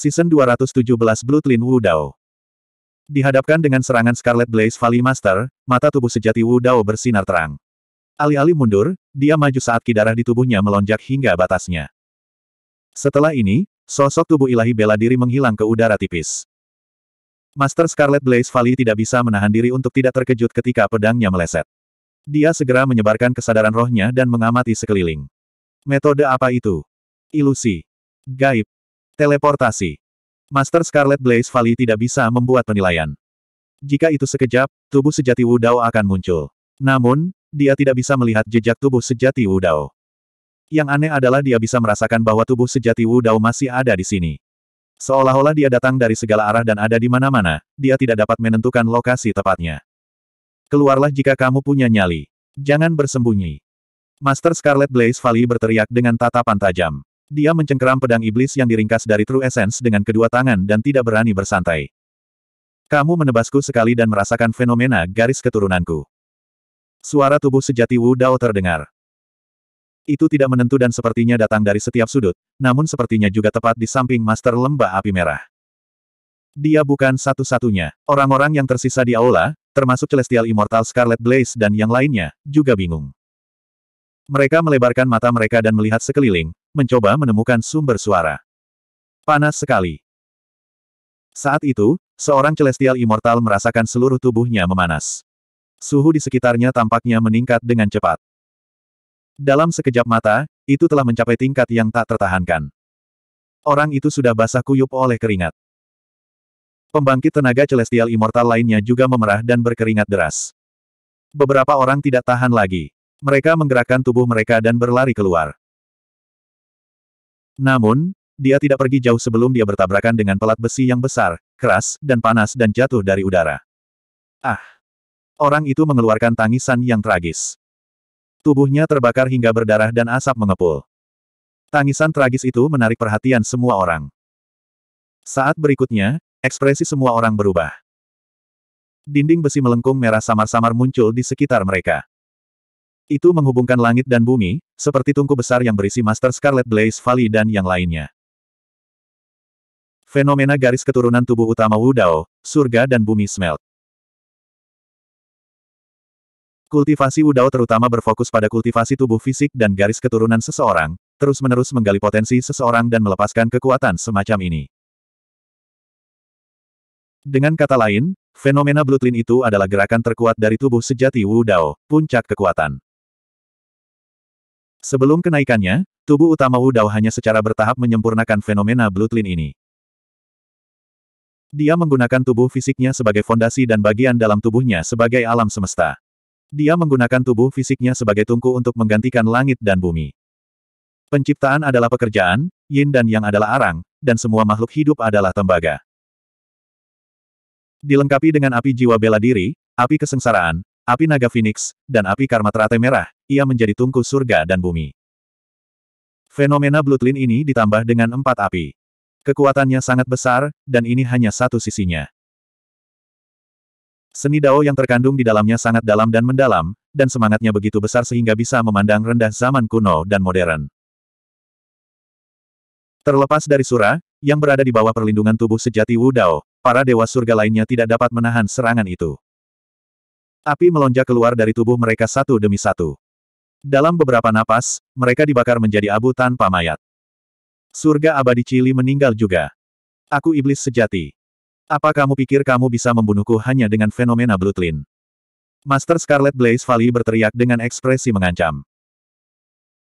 Season 217 Bloodline Wu Dao. Dihadapkan dengan serangan Scarlet Blaze Valley Master, mata tubuh sejati Wu Dao bersinar terang. Alih-alih mundur, dia maju saat kidarah di tubuhnya melonjak hingga batasnya. Setelah ini, sosok tubuh ilahi bela diri menghilang ke udara tipis. Master Scarlet Blaze Valley tidak bisa menahan diri untuk tidak terkejut ketika pedangnya meleset. Dia segera menyebarkan kesadaran rohnya dan mengamati sekeliling. Metode apa itu? Ilusi. Gaib. Teleportasi. Master Scarlet Blaze Valley tidak bisa membuat penilaian. Jika itu sekejap, tubuh sejati Wudao akan muncul. Namun, dia tidak bisa melihat jejak tubuh sejati Wudao. Yang aneh adalah dia bisa merasakan bahwa tubuh sejati Wudao masih ada di sini. Seolah-olah dia datang dari segala arah dan ada di mana-mana, dia tidak dapat menentukan lokasi tepatnya. Keluarlah jika kamu punya nyali. Jangan bersembunyi. Master Scarlet Blaze Valley berteriak dengan tatapan tajam. Dia mencengkeram pedang iblis yang diringkas dari True Essence dengan kedua tangan dan tidak berani bersantai. Kamu menebasku sekali dan merasakan fenomena garis keturunanku. Suara tubuh sejati Wu Dao terdengar. Itu tidak menentu dan sepertinya datang dari setiap sudut, namun sepertinya juga tepat di samping Master Lembah Api Merah. Dia bukan satu-satunya. Orang-orang yang tersisa di aula, termasuk Celestial Immortal Scarlet Blaze dan yang lainnya, juga bingung. Mereka melebarkan mata mereka dan melihat sekeliling, mencoba menemukan sumber suara. Panas sekali. Saat itu, seorang Celestial Immortal merasakan seluruh tubuhnya memanas. Suhu di sekitarnya tampaknya meningkat dengan cepat. Dalam sekejap mata, itu telah mencapai tingkat yang tak tertahankan. Orang itu sudah basah kuyup oleh keringat. Pembangkit tenaga celestial immortal lainnya juga memerah dan berkeringat deras. Beberapa orang tidak tahan lagi. Mereka menggerakkan tubuh mereka dan berlari keluar. Namun, dia tidak pergi jauh sebelum dia bertabrakan dengan pelat besi yang besar, keras, dan panas dan jatuh dari udara. Ah! Orang itu mengeluarkan tangisan yang tragis. Tubuhnya terbakar hingga berdarah dan asap mengepul. Tangisan tragis itu menarik perhatian semua orang. Saat berikutnya, ekspresi semua orang berubah. Dinding besi melengkung merah samar-samar muncul di sekitar mereka. Itu menghubungkan langit dan bumi, seperti tungku besar yang berisi Master Scarlet Blaze Valley dan yang lainnya. Fenomena garis keturunan tubuh utama Wu Dao, surga dan bumi smelt. Kultivasi Wu Dao terutama berfokus pada kultivasi tubuh fisik dan garis keturunan seseorang, terus-menerus menggali potensi seseorang dan melepaskan kekuatan semacam ini. Dengan kata lain, fenomena Bloodline itu adalah gerakan terkuat dari tubuh sejati Wu Dao, puncak kekuatan. Sebelum kenaikannya, tubuh utama Wu Dao hanya secara bertahap menyempurnakan fenomena Bloodline ini. Dia menggunakan tubuh fisiknya sebagai fondasi dan bagian dalam tubuhnya sebagai alam semesta. Dia menggunakan tubuh fisiknya sebagai tungku untuk menggantikan langit dan bumi. Penciptaan adalah pekerjaan, yin dan yang adalah arang, dan semua makhluk hidup adalah tembaga. Dilengkapi dengan api jiwa bela diri, api kesengsaraan, api naga Phoenix, dan api karma teratai merah, ia menjadi tungku surga dan bumi. Fenomena Bloodline ini ditambah dengan empat api. Kekuatannya sangat besar, dan ini hanya satu sisinya. Seni Dao yang terkandung di dalamnya sangat dalam dan mendalam, dan semangatnya begitu besar sehingga bisa memandang rendah zaman kuno dan modern. Terlepas dari Sura, yang berada di bawah perlindungan tubuh sejati Wu Dao, para dewa surga lainnya tidak dapat menahan serangan itu. Api melonjak keluar dari tubuh mereka satu demi satu. Dalam beberapa napas, mereka dibakar menjadi abu tanpa mayat. Surga abadi Cili meninggal juga. Aku iblis sejati. Apa kamu pikir kamu bisa membunuhku hanya dengan fenomena Blutlin? Master Scarlet Blaze Valley berteriak dengan ekspresi mengancam.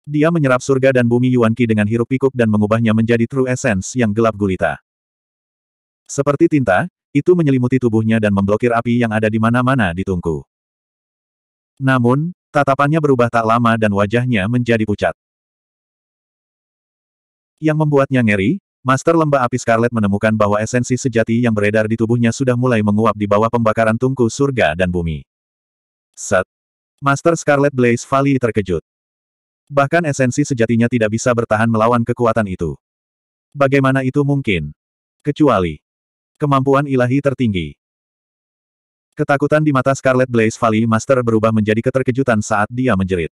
Dia menyerap surga dan bumi Yuan dengan hirup pikuk dan mengubahnya menjadi True Essence yang gelap gulita. Seperti tinta, itu menyelimuti tubuhnya dan memblokir api yang ada di mana-mana di tungku. Namun, tatapannya berubah tak lama dan wajahnya menjadi pucat. Yang membuatnya ngeri, Master Lembah Api Scarlet menemukan bahwa esensi sejati yang beredar di tubuhnya sudah mulai menguap di bawah pembakaran tungku surga dan bumi. Set. Master Scarlet Blaze Valley terkejut. Bahkan esensi sejatinya tidak bisa bertahan melawan kekuatan itu. Bagaimana itu mungkin? Kecuali, Kemampuan ilahi tertinggi. Ketakutan di mata Scarlet Blaze Valley Master berubah menjadi keterkejutan saat dia menjerit.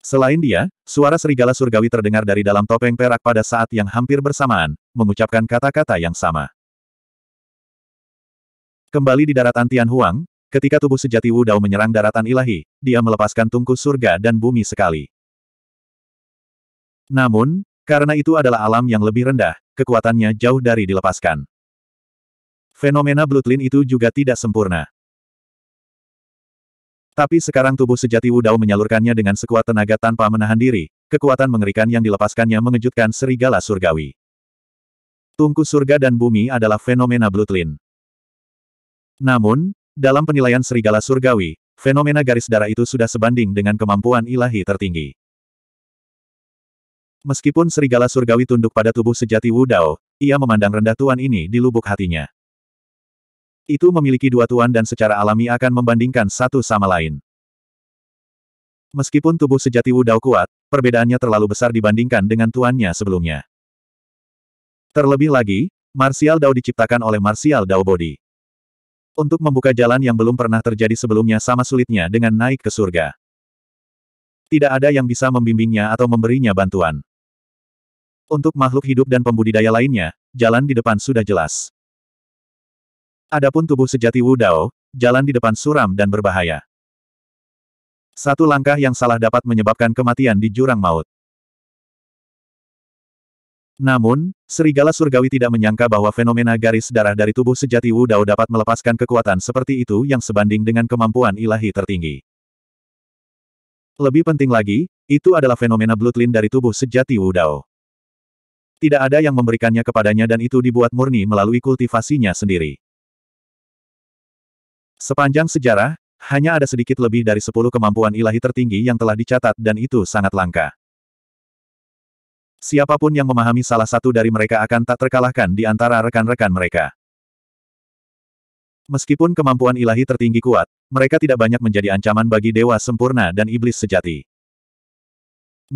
Selain dia, suara serigala surgawi terdengar dari dalam topeng perak pada saat yang hampir bersamaan, mengucapkan kata-kata yang sama. Kembali di daratan Tianhuang, ketika tubuh sejati Wu Dao menyerang daratan ilahi, dia melepaskan tungku surga dan bumi sekali. Namun, karena itu adalah alam yang lebih rendah, kekuatannya jauh dari dilepaskan. Fenomena Bloodline itu juga tidak sempurna. Tapi sekarang tubuh sejati Wudao menyalurkannya dengan sekuat tenaga tanpa menahan diri, kekuatan mengerikan yang dilepaskannya mengejutkan serigala surgawi. Tungku surga dan bumi adalah fenomena Bloodline. Namun, dalam penilaian serigala surgawi, fenomena garis darah itu sudah sebanding dengan kemampuan ilahi tertinggi. Meskipun serigala surgawi tunduk pada tubuh sejati Wu Dao, ia memandang rendah tuan ini di lubuk hatinya. Itu memiliki dua tuan dan secara alami akan membandingkan satu sama lain. Meskipun tubuh sejati Wu Dao kuat, perbedaannya terlalu besar dibandingkan dengan tuannya sebelumnya. Terlebih lagi, Martial Dao diciptakan oleh Martial Dao Body. Untuk membuka jalan yang belum pernah terjadi sebelumnya sama sulitnya dengan naik ke surga. Tidak ada yang bisa membimbingnya atau memberinya bantuan. Untuk makhluk hidup dan pembudidaya lainnya, jalan di depan sudah jelas. Adapun tubuh sejati Wu Dao, jalan di depan suram dan berbahaya. Satu langkah yang salah dapat menyebabkan kematian di jurang maut. Namun, serigala surgawi tidak menyangka bahwa fenomena garis darah dari tubuh sejati Wu Dao dapat melepaskan kekuatan seperti itu yang sebanding dengan kemampuan ilahi tertinggi. Lebih penting lagi, itu adalah fenomena bloodline dari tubuh sejati Wu Dao. Tidak ada yang memberikannya kepadanya dan itu dibuat murni melalui kultivasinya sendiri. Sepanjang sejarah, hanya ada sedikit lebih dari sepuluh kemampuan ilahi tertinggi yang telah dicatat dan itu sangat langka. Siapapun yang memahami salah satu dari mereka akan tak terkalahkan di antara rekan-rekan mereka. Meskipun kemampuan ilahi tertinggi kuat, mereka tidak banyak menjadi ancaman bagi dewa sempurna dan iblis sejati.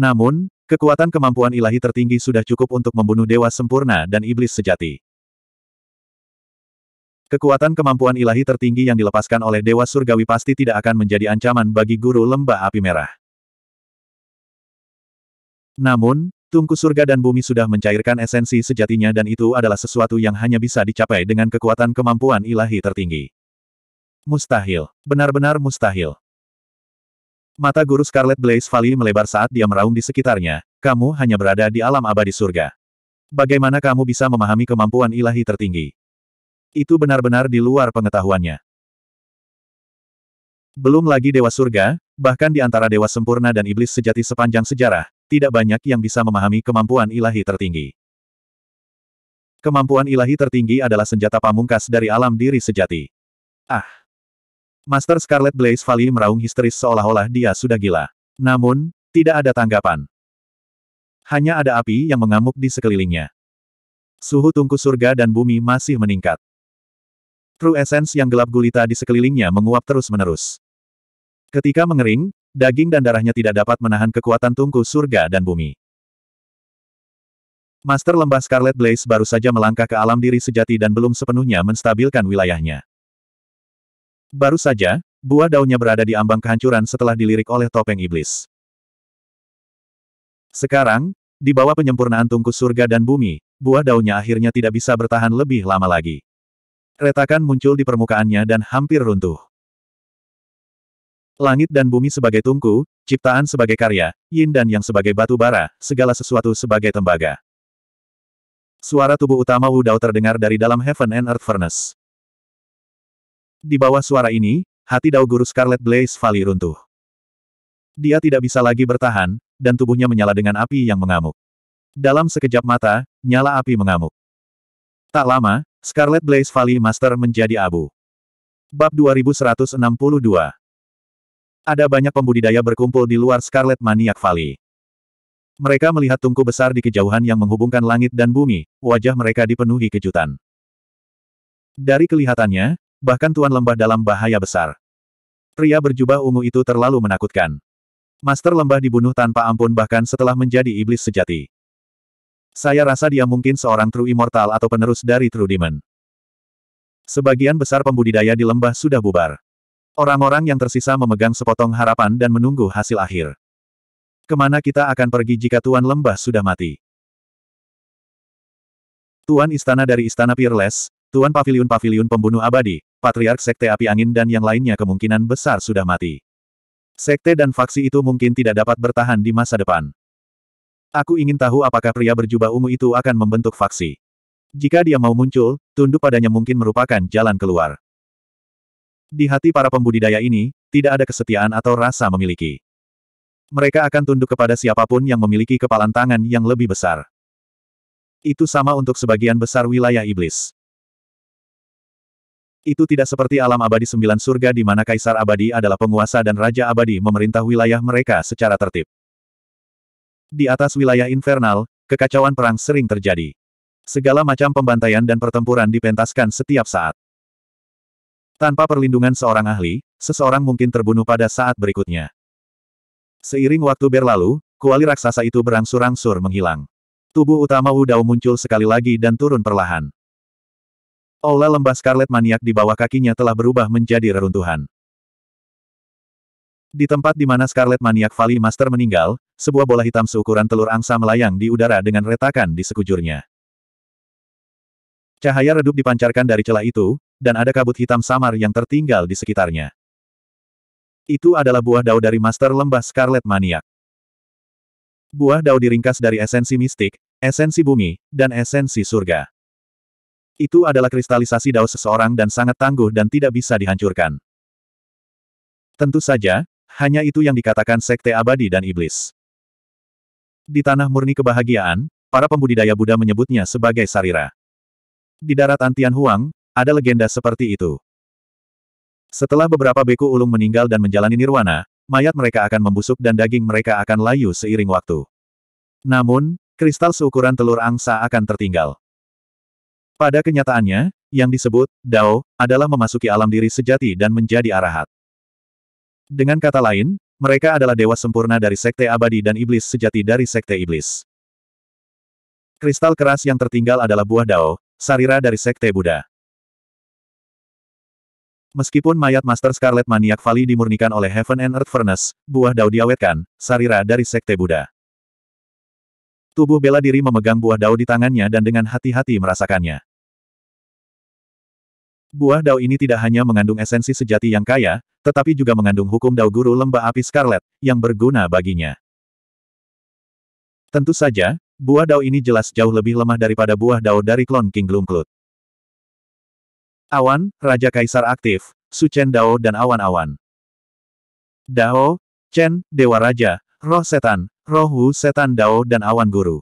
Namun, Kekuatan kemampuan ilahi tertinggi sudah cukup untuk membunuh dewa sempurna dan iblis sejati. Kekuatan kemampuan ilahi tertinggi yang dilepaskan oleh Dewa Surgawi pasti tidak akan menjadi ancaman bagi Guru Lembah Api Merah. Namun, tungku surga dan bumi sudah mencairkan esensi sejatinya dan itu adalah sesuatu yang hanya bisa dicapai dengan kekuatan kemampuan ilahi tertinggi. Mustahil, benar-benar mustahil. Mata guru Scarlet Blaze Valley melebar saat dia meraung di sekitarnya. Kamu hanya berada di alam abadi surga. Bagaimana kamu bisa memahami kemampuan ilahi tertinggi? Itu benar-benar di luar pengetahuannya. Belum lagi Dewa Surga, bahkan di antara Dewa Sempurna dan Iblis Sejati sepanjang sejarah, tidak banyak yang bisa memahami kemampuan ilahi tertinggi. Kemampuan ilahi tertinggi adalah senjata pamungkas dari alam diri sejati. Ah! Master Scarlet Blaze Valley meraung histeris seolah-olah dia sudah gila. Namun, tidak ada tanggapan. Hanya ada api yang mengamuk di sekelilingnya. Suhu tungku surga dan bumi masih meningkat. True Essence yang gelap gulita di sekelilingnya menguap terus-menerus. Ketika mengering, daging dan darahnya tidak dapat menahan kekuatan tungku surga dan bumi. Master lembah Scarlet Blaze baru saja melangkah ke alam diri sejati dan belum sepenuhnya menstabilkan wilayahnya. Baru saja, buah daunnya berada di ambang kehancuran setelah dilirik oleh topeng iblis. Sekarang, di bawah penyempurnaan tungku surga dan bumi, buah daunnya akhirnya tidak bisa bertahan lebih lama lagi. Retakan muncul di permukaannya dan hampir runtuh. Langit dan bumi sebagai tungku, ciptaan sebagai karya, yin dan yang sebagai batu bara, segala sesuatu sebagai tembaga. Suara tubuh utama Wu Dao terdengar dari dalam Heaven and Earth Furnace. Di bawah suara ini, hati Dao Guru Scarlet Blaze Valley runtuh. Dia tidak bisa lagi bertahan, dan tubuhnya menyala dengan api yang mengamuk. Dalam sekejap mata, nyala api mengamuk. Tak lama, Scarlet Blaze Valley Master menjadi abu. Bab 2162 Ada banyak pembudidaya berkumpul di luar Scarlet Maniac Valley. Mereka melihat tungku besar di kejauhan yang menghubungkan langit dan bumi, wajah mereka dipenuhi kejutan. Dari kelihatannya, Bahkan Tuan Lembah dalam bahaya besar. Pria berjubah ungu itu terlalu menakutkan. Master Lembah dibunuh tanpa ampun bahkan setelah menjadi iblis sejati. Saya rasa dia mungkin seorang True Immortal atau penerus dari True Demon. Sebagian besar pembudidaya di lembah sudah bubar. Orang-orang yang tersisa memegang sepotong harapan dan menunggu hasil akhir. Kemana kita akan pergi jika Tuan Lembah sudah mati? Tuan Istana dari Istana Peerless, Tuan paviliun-paviliun pembunuh abadi, patriark sekte api angin dan yang lainnya kemungkinan besar sudah mati. Sekte dan faksi itu mungkin tidak dapat bertahan di masa depan. Aku ingin tahu apakah pria berjubah ungu itu akan membentuk faksi. Jika dia mau muncul, tunduk padanya mungkin merupakan jalan keluar. Di hati para pembudidaya ini, tidak ada kesetiaan atau rasa memiliki. Mereka akan tunduk kepada siapapun yang memiliki kepalan tangan yang lebih besar. Itu sama untuk sebagian besar wilayah iblis. Itu tidak seperti alam abadi sembilan surga di mana kaisar abadi adalah penguasa dan raja abadi memerintah wilayah mereka secara tertib. Di atas wilayah infernal, kekacauan perang sering terjadi. Segala macam pembantaian dan pertempuran dipentaskan setiap saat. Tanpa perlindungan seorang ahli, seseorang mungkin terbunuh pada saat berikutnya. Seiring waktu berlalu, kuali raksasa itu berangsur-angsur menghilang. Tubuh utama Wu Dao muncul sekali lagi dan turun perlahan. Ola lembah Scarlet Maniak di bawah kakinya telah berubah menjadi reruntuhan. Di tempat di mana Scarlet Maniak Valley Master meninggal, sebuah bola hitam seukuran telur angsa melayang di udara dengan retakan di sekujurnya. Cahaya redup dipancarkan dari celah itu, dan ada kabut hitam samar yang tertinggal di sekitarnya. Itu adalah buah dao dari Master Lembah Scarlet Maniak. Buah dao diringkas dari esensi mistik, esensi bumi, dan esensi surga. Itu adalah kristalisasi dao seseorang dan sangat tangguh dan tidak bisa dihancurkan. Tentu saja, hanya itu yang dikatakan sekte abadi dan iblis. Di tanah murni kebahagiaan, para pembudidaya Buddha menyebutnya sebagai sarira. Di darat Antian Huang, ada legenda seperti itu. Setelah beberapa beku ulung meninggal dan menjalani nirwana, mayat mereka akan membusuk dan daging mereka akan layu seiring waktu. Namun, kristal seukuran telur angsa akan tertinggal. Pada kenyataannya, yang disebut Dao adalah memasuki alam diri sejati dan menjadi arahat. Dengan kata lain, mereka adalah dewa sempurna dari sekte abadi dan iblis sejati dari sekte iblis. Kristal keras yang tertinggal adalah buah Dao, sarira dari sekte Buddha. Meskipun mayat Master Scarlet Maniak Valley dimurnikan oleh Heaven and Earth Furnace, buah dao diawetkan, sarira dari sekte Buddha. Tubuh bela diri memegang buah dao di tangannya dan dengan hati-hati merasakannya. Buah dao ini tidak hanya mengandung esensi sejati yang kaya, tetapi juga mengandung hukum dao guru lembah api Scarlet, yang berguna baginya. Tentu saja, buah dao ini jelas jauh lebih lemah daripada buah dao dari klon King Glumklut. Awan, Raja Kaisar aktif, Suchen Dao dan awan-awan. Dao, Chen, Dewa Raja, Roh Setan, Roh Wu Setan Dao dan Awan Guru.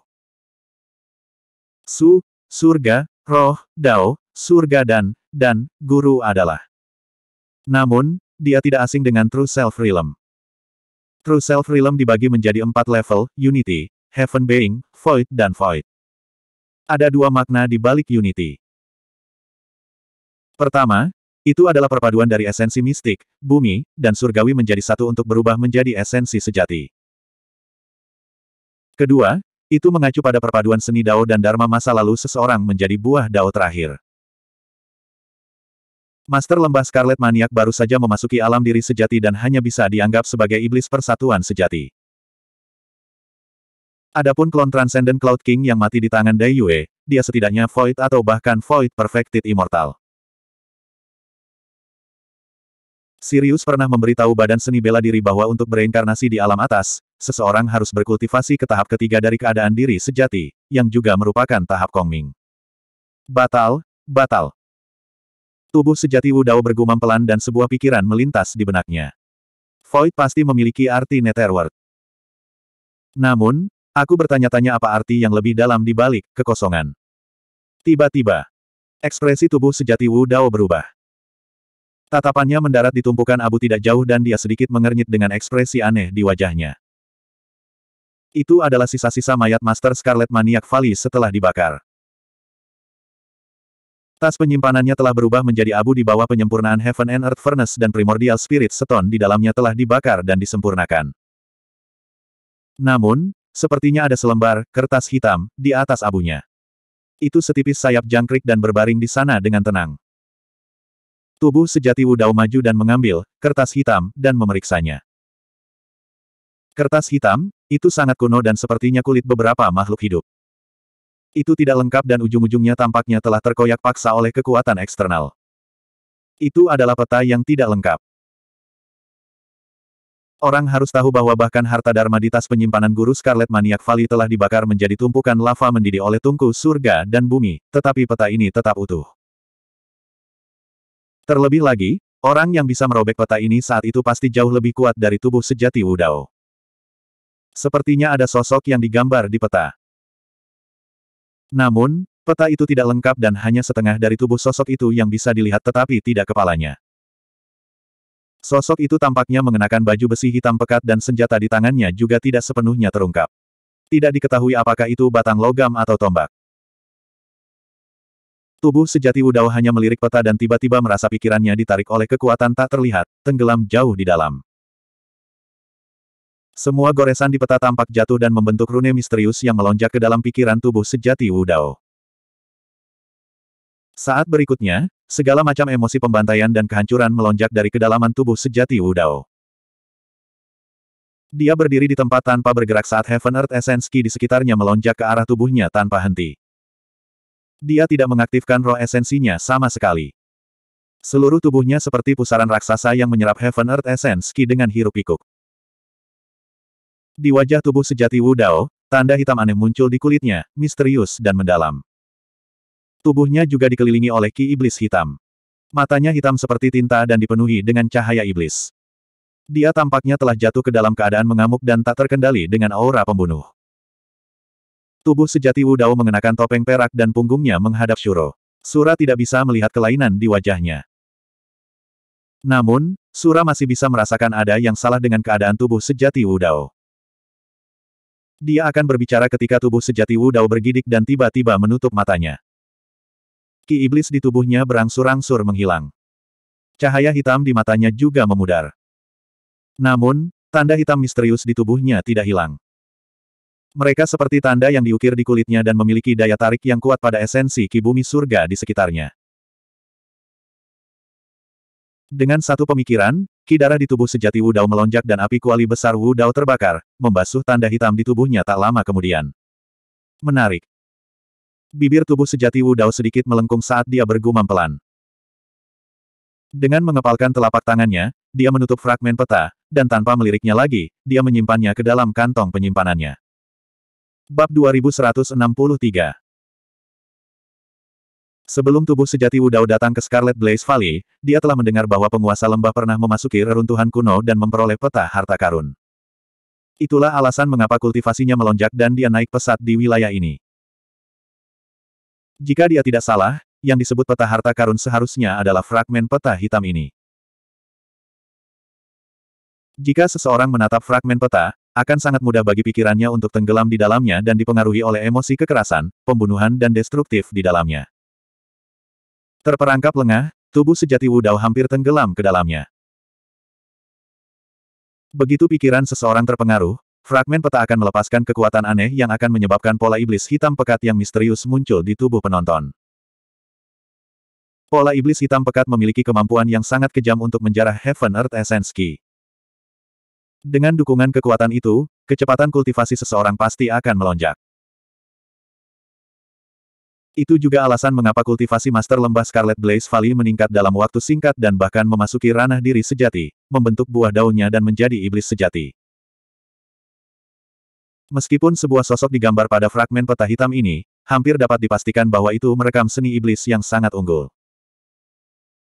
Su, Surga, Roh, Dao, Surga dan dan guru adalah. Namun, dia tidak asing dengan True Self Realm. True Self Realm dibagi menjadi empat level, Unity, Heaven Being, Void dan Void. Ada dua makna di balik Unity. Pertama, itu adalah perpaduan dari esensi mistik, bumi, dan surgawi menjadi satu untuk berubah menjadi esensi sejati. Kedua, itu mengacu pada perpaduan seni Dao dan Dharma masa lalu seseorang menjadi buah Dao terakhir. Master lembah Scarlet Maniak baru saja memasuki alam diri sejati dan hanya bisa dianggap sebagai iblis persatuan sejati. Adapun klon Transcendent Cloud King yang mati di tangan Dai Yue, dia setidaknya Void atau bahkan Void Perfected Immortal. Sirius pernah memberitahu badan seni bela diri bahwa untuk bereinkarnasi di alam atas, seseorang harus berkultivasi ke tahap ketiga dari keadaan diri sejati, yang juga merupakan tahap Kongming. Batal, batal. Tubuh sejati Wu Dao bergumam pelan dan sebuah pikiran melintas di benaknya. Void pasti memiliki arti netherworld. Namun, aku bertanya-tanya apa arti yang lebih dalam di balik kekosongan. Tiba-tiba, ekspresi tubuh sejati Wu Dao berubah. Tatapannya mendarat di tumpukan abu tidak jauh dan dia sedikit mengernyit dengan ekspresi aneh di wajahnya. Itu adalah sisa-sisa mayat Master Scarlet Maniac Valley setelah dibakar. Tas penyimpanannya telah berubah menjadi abu di bawah penyempurnaan Heaven and Earth Furnace dan Primordial Spirit Stone di dalamnya telah dibakar dan disempurnakan. Namun, sepertinya ada selembar, kertas hitam, di atas abunya. Itu setipis sayap jangkrik dan berbaring di sana dengan tenang. Tubuh sejati Wudao maju dan mengambil, kertas hitam, dan memeriksanya. Kertas hitam, itu sangat kuno dan sepertinya kulit beberapa makhluk hidup. Itu tidak lengkap dan ujung-ujungnya tampaknya telah terkoyak paksa oleh kekuatan eksternal. Itu adalah peta yang tidak lengkap. Orang harus tahu bahwa bahkan harta dharma di tas penyimpanan guru Scarlet Maniak Vali telah dibakar menjadi tumpukan lava mendidih oleh tungku surga dan bumi, tetapi peta ini tetap utuh. Terlebih lagi, orang yang bisa merobek peta ini saat itu pasti jauh lebih kuat dari tubuh sejati Wudao. Sepertinya ada sosok yang digambar di peta. Namun, peta itu tidak lengkap dan hanya setengah dari tubuh sosok itu yang bisa dilihat tetapi tidak kepalanya. Sosok itu tampaknya mengenakan baju besi hitam pekat dan senjata di tangannya juga tidak sepenuhnya terungkap. Tidak diketahui apakah itu batang logam atau tombak. Tubuh sejati Wudao hanya melirik peta dan tiba-tiba merasa pikirannya ditarik oleh kekuatan tak terlihat, tenggelam jauh di dalam. Semua goresan di peta tampak jatuh dan membentuk rune misterius yang melonjak ke dalam pikiran tubuh sejati Wudao. Saat berikutnya, segala macam emosi pembantaian dan kehancuran melonjak dari kedalaman tubuh sejati Wudao. Dia berdiri di tempat tanpa bergerak saat Heaven Earth Essence Key di sekitarnya melonjak ke arah tubuhnya tanpa henti. Dia tidak mengaktifkan roh esensinya sama sekali. Seluruh tubuhnya seperti pusaran raksasa yang menyerap Heaven Earth Essence Key dengan hirup pikuk di wajah tubuh sejati Wu Dao, tanda hitam aneh muncul di kulitnya, misterius dan mendalam. Tubuhnya juga dikelilingi oleh ki iblis hitam. Matanya hitam seperti tinta dan dipenuhi dengan cahaya iblis. Dia tampaknya telah jatuh ke dalam keadaan mengamuk dan tak terkendali dengan aura pembunuh. Tubuh sejati Wu Dao mengenakan topeng perak dan punggungnya menghadap Shuro. Sura tidak bisa melihat kelainan di wajahnya. Namun, Sura masih bisa merasakan ada yang salah dengan keadaan tubuh sejati Wu Dao. Dia akan berbicara ketika tubuh sejati Wu Dao bergidik dan tiba-tiba menutup matanya. Ki iblis di tubuhnya berangsur-angsur menghilang. Cahaya hitam di matanya juga memudar. Namun, tanda hitam misterius di tubuhnya tidak hilang. Mereka seperti tanda yang diukir di kulitnya dan memiliki daya tarik yang kuat pada esensi ki bumi surga di sekitarnya. Dengan satu pemikiran, Ki darah di tubuh sejati Wu Dao melonjak dan api kuali besar Wu Dao terbakar, membasuh tanda hitam di tubuhnya tak lama kemudian. Menarik. Bibir tubuh sejati Wu Dao sedikit melengkung saat dia bergumam pelan. Dengan mengepalkan telapak tangannya, dia menutup fragmen peta, dan tanpa meliriknya lagi, dia menyimpannya ke dalam kantong penyimpanannya. Bab 2163 Sebelum tubuh sejati Wudao datang ke Scarlet Blaze Valley, dia telah mendengar bahwa penguasa lembah pernah memasuki reruntuhan kuno dan memperoleh peta harta karun. Itulah alasan mengapa kultivasinya melonjak dan dia naik pesat di wilayah ini. Jika dia tidak salah, yang disebut peta harta karun seharusnya adalah fragmen peta hitam ini. Jika seseorang menatap fragmen peta, akan sangat mudah bagi pikirannya untuk tenggelam di dalamnya dan dipengaruhi oleh emosi kekerasan, pembunuhan dan destruktif di dalamnya. Terperangkap lengah, tubuh sejati Wudao hampir tenggelam ke dalamnya. Begitu pikiran seseorang terpengaruh, fragmen peta akan melepaskan kekuatan aneh yang akan menyebabkan pola iblis hitam pekat yang misterius muncul di tubuh penonton. Pola iblis hitam pekat memiliki kemampuan yang sangat kejam untuk menjarah Heaven Earth Essence Key. Dengan dukungan kekuatan itu, kecepatan kultivasi seseorang pasti akan melonjak. Itu juga alasan mengapa kultivasi master lembah Scarlet Blaze Valley meningkat dalam waktu singkat dan bahkan memasuki ranah diri sejati, membentuk buah daunnya dan menjadi iblis sejati. Meskipun sebuah sosok digambar pada fragmen peta hitam ini, hampir dapat dipastikan bahwa itu merekam seni iblis yang sangat unggul.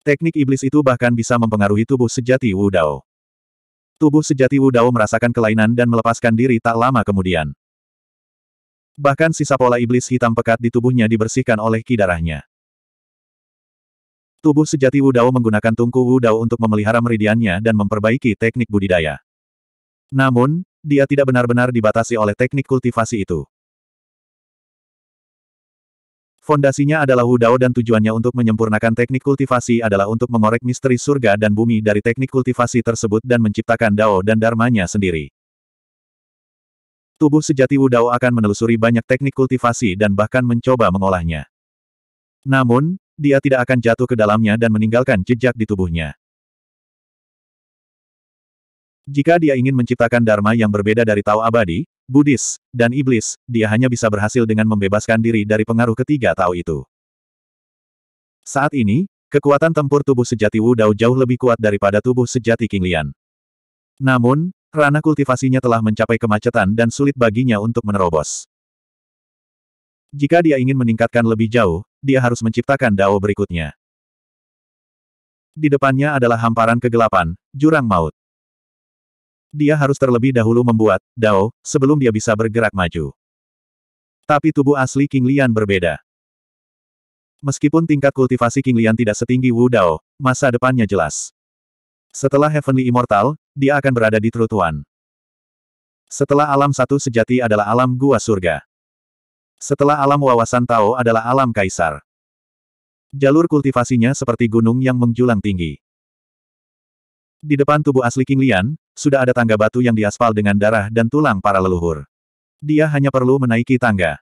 Teknik iblis itu bahkan bisa mempengaruhi tubuh sejati Wu Dao. Tubuh sejati Wu Dao merasakan kelainan dan melepaskan diri tak lama kemudian. Bahkan sisa pola iblis hitam pekat di tubuhnya dibersihkan oleh ki darahnya. Tubuh sejati Wudao menggunakan tungku Wudao untuk memelihara meridiannya dan memperbaiki teknik budidaya. Namun, dia tidak benar-benar dibatasi oleh teknik kultivasi itu. Fondasinya adalah Wudao dan tujuannya untuk menyempurnakan teknik kultivasi adalah untuk mengorek misteri surga dan bumi dari teknik kultivasi tersebut dan menciptakan Dao dan Dharmanya sendiri. Tubuh sejati Wudao akan menelusuri banyak teknik kultivasi dan bahkan mencoba mengolahnya. Namun, dia tidak akan jatuh ke dalamnya dan meninggalkan jejak di tubuhnya. Jika dia ingin menciptakan Dharma yang berbeda dari Tao Abadi, Buddhis, dan Iblis, dia hanya bisa berhasil dengan membebaskan diri dari pengaruh ketiga Tao itu. Saat ini, kekuatan tempur tubuh sejati Wu Dao jauh lebih kuat daripada tubuh sejati King Lian. Namun, Ranah kultivasinya telah mencapai kemacetan dan sulit baginya untuk menerobos. Jika dia ingin meningkatkan lebih jauh, dia harus menciptakan dao berikutnya. Di depannya adalah hamparan kegelapan, jurang maut. Dia harus terlebih dahulu membuat dao sebelum dia bisa bergerak maju. Tapi tubuh asli King Lian berbeda. Meskipun tingkat kultivasi King Lian tidak setinggi Wu Dao, masa depannya jelas. Setelah Heavenly Immortal, dia akan berada di Trutuan. Setelah alam satu sejati adalah alam gua surga. Setelah alam wawasan Tao adalah alam kaisar. Jalur kultivasinya seperti gunung yang menjulang tinggi. Di depan tubuh asli King Lian, sudah ada tangga batu yang diaspal dengan darah dan tulang para leluhur. Dia hanya perlu menaiki tangga.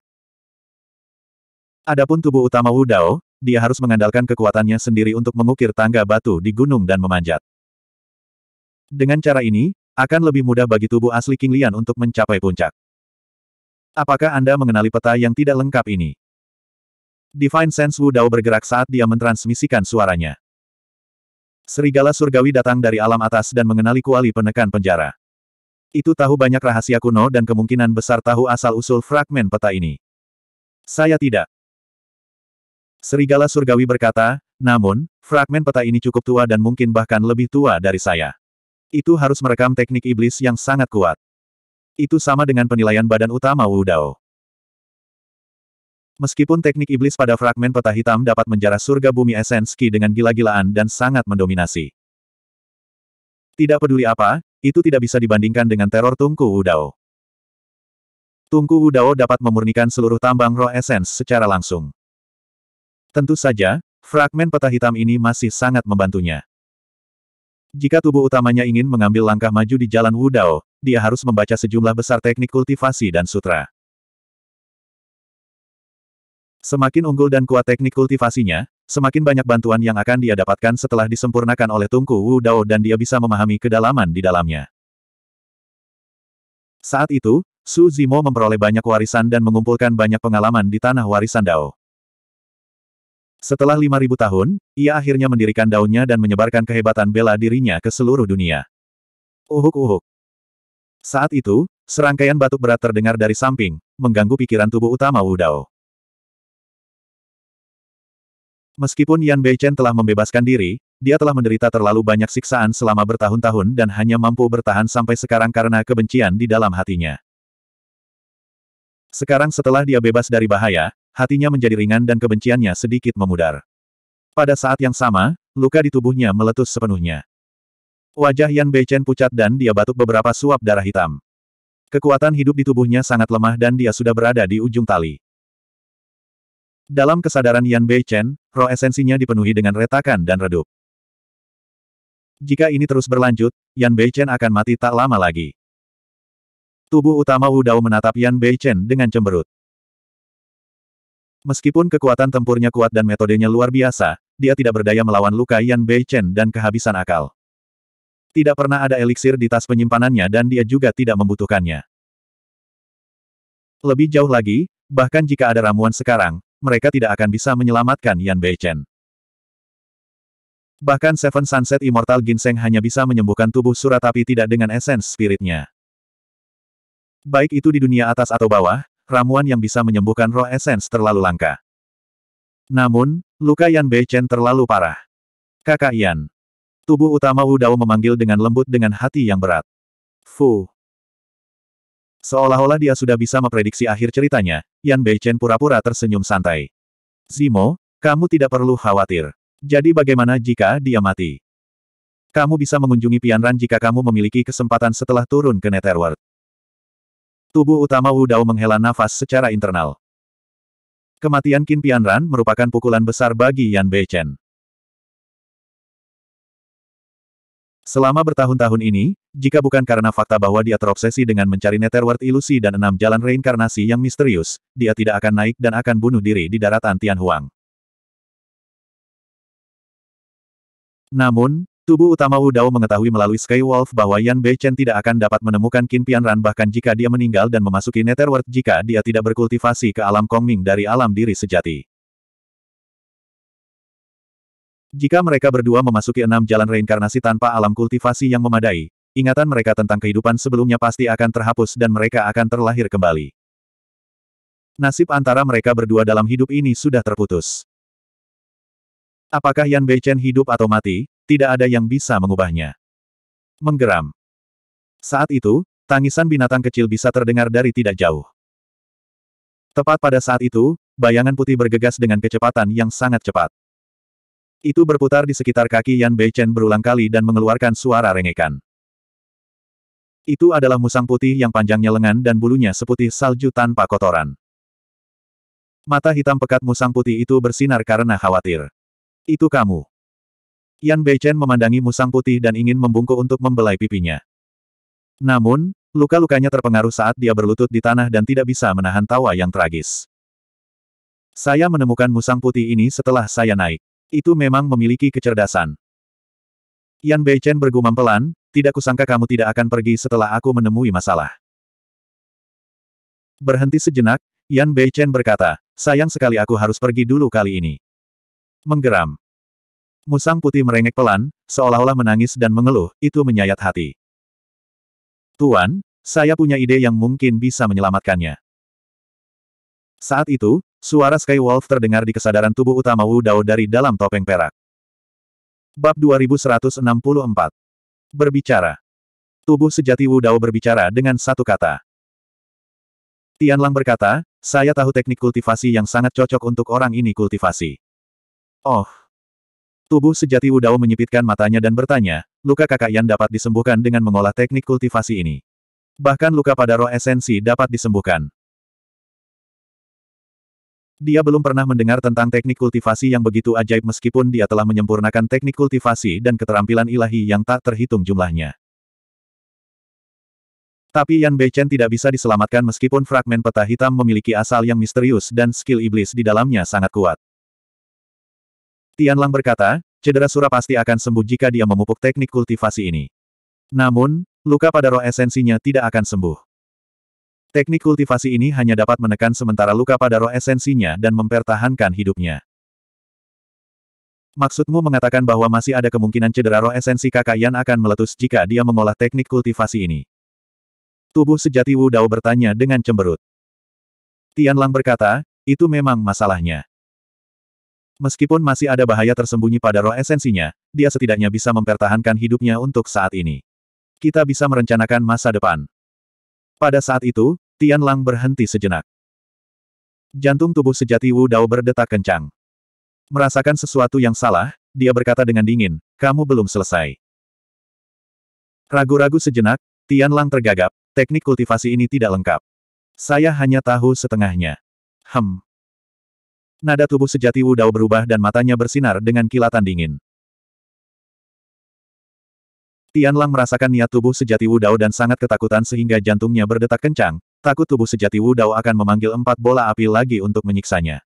Adapun tubuh utama Wu Dao, dia harus mengandalkan kekuatannya sendiri untuk mengukir tangga batu di gunung dan memanjat. Dengan cara ini, akan lebih mudah bagi tubuh asli King Lian untuk mencapai puncak. Apakah Anda mengenali peta yang tidak lengkap ini? Divine Sense Wu Dao bergerak saat dia mentransmisikan suaranya. Serigala surgawi datang dari alam atas dan mengenali kuali penekan penjara. Itu tahu banyak rahasia kuno dan kemungkinan besar tahu asal-usul fragmen peta ini. Saya tidak. Serigala surgawi berkata, namun, fragmen peta ini cukup tua dan mungkin bahkan lebih tua dari saya. Itu harus merekam teknik iblis yang sangat kuat. Itu sama dengan penilaian badan utama Wu Dao. Meskipun teknik iblis pada fragmen peta hitam dapat menjarah surga bumi esenski dengan gila-gilaan dan sangat mendominasi. Tidak peduli apa, itu tidak bisa dibandingkan dengan teror Tungku Wu Dao. Tungku Wu Dao dapat memurnikan seluruh tambang roh esens secara langsung. Tentu saja, fragmen peta hitam ini masih sangat membantunya. Jika tubuh utamanya ingin mengambil langkah maju di jalan Wudao, dia harus membaca sejumlah besar teknik kultivasi dan sutra. Semakin unggul dan kuat teknik kultivasinya, semakin banyak bantuan yang akan dia dapatkan setelah disempurnakan oleh Tungku Wu Dao dan dia bisa memahami kedalaman di dalamnya. Saat itu, Su Zimo memperoleh banyak warisan dan mengumpulkan banyak pengalaman di tanah warisan Dao. Setelah 5.000 tahun, ia akhirnya mendirikan daunnya dan menyebarkan kehebatan bela dirinya ke seluruh dunia. Uhuk-uhuk. Saat itu, serangkaian batuk berat terdengar dari samping, mengganggu pikiran tubuh utama Wu Dao. Meskipun Yan Beichen telah membebaskan diri, dia telah menderita terlalu banyak siksaan selama bertahun-tahun dan hanya mampu bertahan sampai sekarang karena kebencian di dalam hatinya. Sekarang setelah dia bebas dari bahaya, hatinya menjadi ringan dan kebenciannya sedikit memudar. Pada saat yang sama, luka di tubuhnya meletus sepenuhnya. Wajah Yan Beichen pucat dan dia batuk beberapa suap darah hitam. Kekuatan hidup di tubuhnya sangat lemah dan dia sudah berada di ujung tali. Dalam kesadaran Yan Beichen, roh esensinya dipenuhi dengan retakan dan redup. Jika ini terus berlanjut, Yan Beichen akan mati tak lama lagi. Tubuh utama Wu Dao menatap Yan Beichen dengan cemberut. Meskipun kekuatan tempurnya kuat dan metodenya luar biasa, dia tidak berdaya melawan luka Yan Bei Chen dan kehabisan akal. Tidak pernah ada eliksir di tas penyimpanannya dan dia juga tidak membutuhkannya. Lebih jauh lagi, bahkan jika ada ramuan sekarang, mereka tidak akan bisa menyelamatkan Yan Bei Chen. Bahkan Seven Sunset Immortal Ginseng hanya bisa menyembuhkan tubuh Surat tapi tidak dengan esens spiritnya. Baik itu di dunia atas atau bawah, ramuan yang bisa menyembuhkan roh esens terlalu langka. Namun, luka Yan Beichen terlalu parah. Kakak Yan. Tubuh utama Wu Dao memanggil dengan lembut dengan hati yang berat. Fu. Seolah-olah dia sudah bisa memprediksi akhir ceritanya, Yan Beichen pura-pura tersenyum santai. Zimo, kamu tidak perlu khawatir. Jadi bagaimana jika dia mati? Kamu bisa mengunjungi Pianran jika kamu memiliki kesempatan setelah turun ke Netherworld. Tubuh utama Wu Dao menghela nafas secara internal. Kematian Qin Pianran merupakan pukulan besar bagi Yan Beichen. Selama bertahun-tahun ini, jika bukan karena fakta bahwa dia terobsesi dengan mencari netherworld ilusi dan enam jalan reinkarnasi yang misterius, dia tidak akan naik dan akan bunuh diri di daratan Tianhuang. Namun, Tubuh utama Wu Dao mengetahui melalui Sky Wolf bahwa Yan Beichen tidak akan dapat menemukan Qin Pianran bahkan jika dia meninggal dan memasuki Netherworld jika dia tidak berkultivasi ke alam Kongming dari alam diri sejati. Jika mereka berdua memasuki enam jalan reinkarnasi tanpa alam kultivasi yang memadai, ingatan mereka tentang kehidupan sebelumnya pasti akan terhapus dan mereka akan terlahir kembali. Nasib antara mereka berdua dalam hidup ini sudah terputus. Apakah Yan Beichen hidup atau mati, tidak ada yang bisa mengubahnya. Menggeram. Saat itu, tangisan binatang kecil bisa terdengar dari tidak jauh. Tepat pada saat itu, bayangan putih bergegas dengan kecepatan yang sangat cepat. Itu berputar di sekitar kaki Yan Beichen berulang kali dan mengeluarkan suara rengekan. Itu adalah musang putih yang panjangnya lengan dan bulunya seputih salju tanpa kotoran. Mata hitam pekat musang putih itu bersinar karena khawatir. Itu kamu. Yan Beichen memandangi musang putih dan ingin membungkuk untuk membelai pipinya. Namun, luka-lukanya terpengaruh saat dia berlutut di tanah dan tidak bisa menahan tawa yang tragis. Saya menemukan musang putih ini setelah saya naik. Itu memang memiliki kecerdasan. Yan Beichen bergumam pelan, tidak kusangka kamu tidak akan pergi setelah aku menemui masalah. Berhenti sejenak, Yan Beichen berkata, sayang sekali aku harus pergi dulu kali ini. Menggeram, Musang putih merengek pelan, seolah-olah menangis dan mengeluh, itu menyayat hati. Tuan, saya punya ide yang mungkin bisa menyelamatkannya. Saat itu, suara Skywolf terdengar di kesadaran tubuh utama Wu Dao dari dalam topeng perak. Bab 2164 Berbicara Tubuh sejati Wu Dao berbicara dengan satu kata. Tian Lang berkata, saya tahu teknik kultivasi yang sangat cocok untuk orang ini kultivasi. Oh, Tubuh sejati Wudao menyipitkan matanya dan bertanya, luka kakak Yan dapat disembuhkan dengan mengolah teknik kultivasi ini. Bahkan luka pada roh esensi dapat disembuhkan. Dia belum pernah mendengar tentang teknik kultivasi yang begitu ajaib meskipun dia telah menyempurnakan teknik kultivasi dan keterampilan ilahi yang tak terhitung jumlahnya. Tapi Yan Chen tidak bisa diselamatkan meskipun fragmen peta hitam memiliki asal yang misterius dan skill iblis di dalamnya sangat kuat. Tian Lang berkata, cedera Sura pasti akan sembuh jika dia memupuk teknik kultivasi ini. Namun, luka pada roh esensinya tidak akan sembuh. Teknik kultivasi ini hanya dapat menekan sementara luka pada roh esensinya dan mempertahankan hidupnya. Maksudmu mengatakan bahwa masih ada kemungkinan cedera roh esensi kakak Yan akan meletus jika dia mengolah teknik kultivasi ini? Tubuh sejati Wu Dao bertanya dengan cemberut. Tian Lang berkata, itu memang masalahnya. Meskipun masih ada bahaya tersembunyi pada roh esensinya, dia setidaknya bisa mempertahankan hidupnya untuk saat ini. Kita bisa merencanakan masa depan. Pada saat itu, Tian Lang berhenti sejenak. Jantung tubuh sejati Wu Dao berdetak kencang. Merasakan sesuatu yang salah, dia berkata dengan dingin, kamu belum selesai. Ragu-ragu sejenak, Tian Lang tergagap, teknik kultivasi ini tidak lengkap. Saya hanya tahu setengahnya. Hmm. Nada tubuh sejati Wu Dao berubah dan matanya bersinar dengan kilatan dingin. Tian Lang merasakan niat tubuh sejati Wu Dao dan sangat ketakutan sehingga jantungnya berdetak kencang, takut tubuh sejati Wu Dao akan memanggil empat bola api lagi untuk menyiksanya.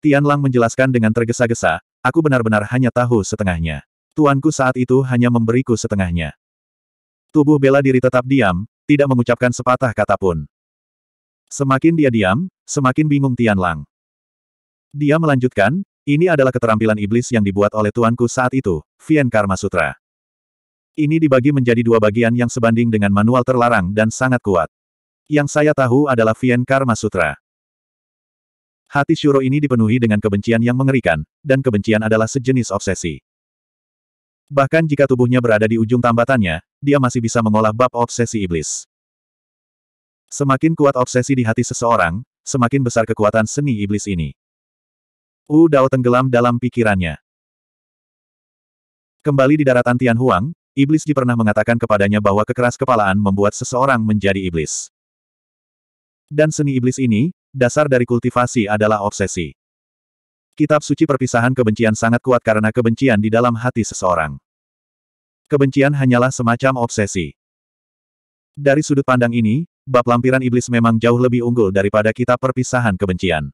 Tian Lang menjelaskan dengan tergesa-gesa, aku benar-benar hanya tahu setengahnya. Tuanku saat itu hanya memberiku setengahnya. Tubuh bela diri tetap diam, tidak mengucapkan sepatah kata pun. Semakin dia diam, semakin bingung Tian Lang. Dia melanjutkan, ini adalah keterampilan iblis yang dibuat oleh tuanku saat itu, Vien Karma Sutra. Ini dibagi menjadi dua bagian yang sebanding dengan manual terlarang dan sangat kuat. Yang saya tahu adalah Vien Karma Sutra. Hati Shuro ini dipenuhi dengan kebencian yang mengerikan, dan kebencian adalah sejenis obsesi. Bahkan jika tubuhnya berada di ujung tambatannya, dia masih bisa mengolah bab obsesi iblis. Semakin kuat obsesi di hati seseorang, semakin besar kekuatan seni iblis ini. Wu Dao tenggelam dalam pikirannya. Kembali di daratan Tianhuang, Huang, iblis Ji pernah mengatakan kepadanya bahwa kekeras kepalaan membuat seseorang menjadi iblis. Dan seni iblis ini, dasar dari kultivasi adalah obsesi. Kitab suci perpisahan kebencian sangat kuat karena kebencian di dalam hati seseorang. Kebencian hanyalah semacam obsesi. Dari sudut pandang ini, bab lampiran iblis memang jauh lebih unggul daripada kitab perpisahan kebencian.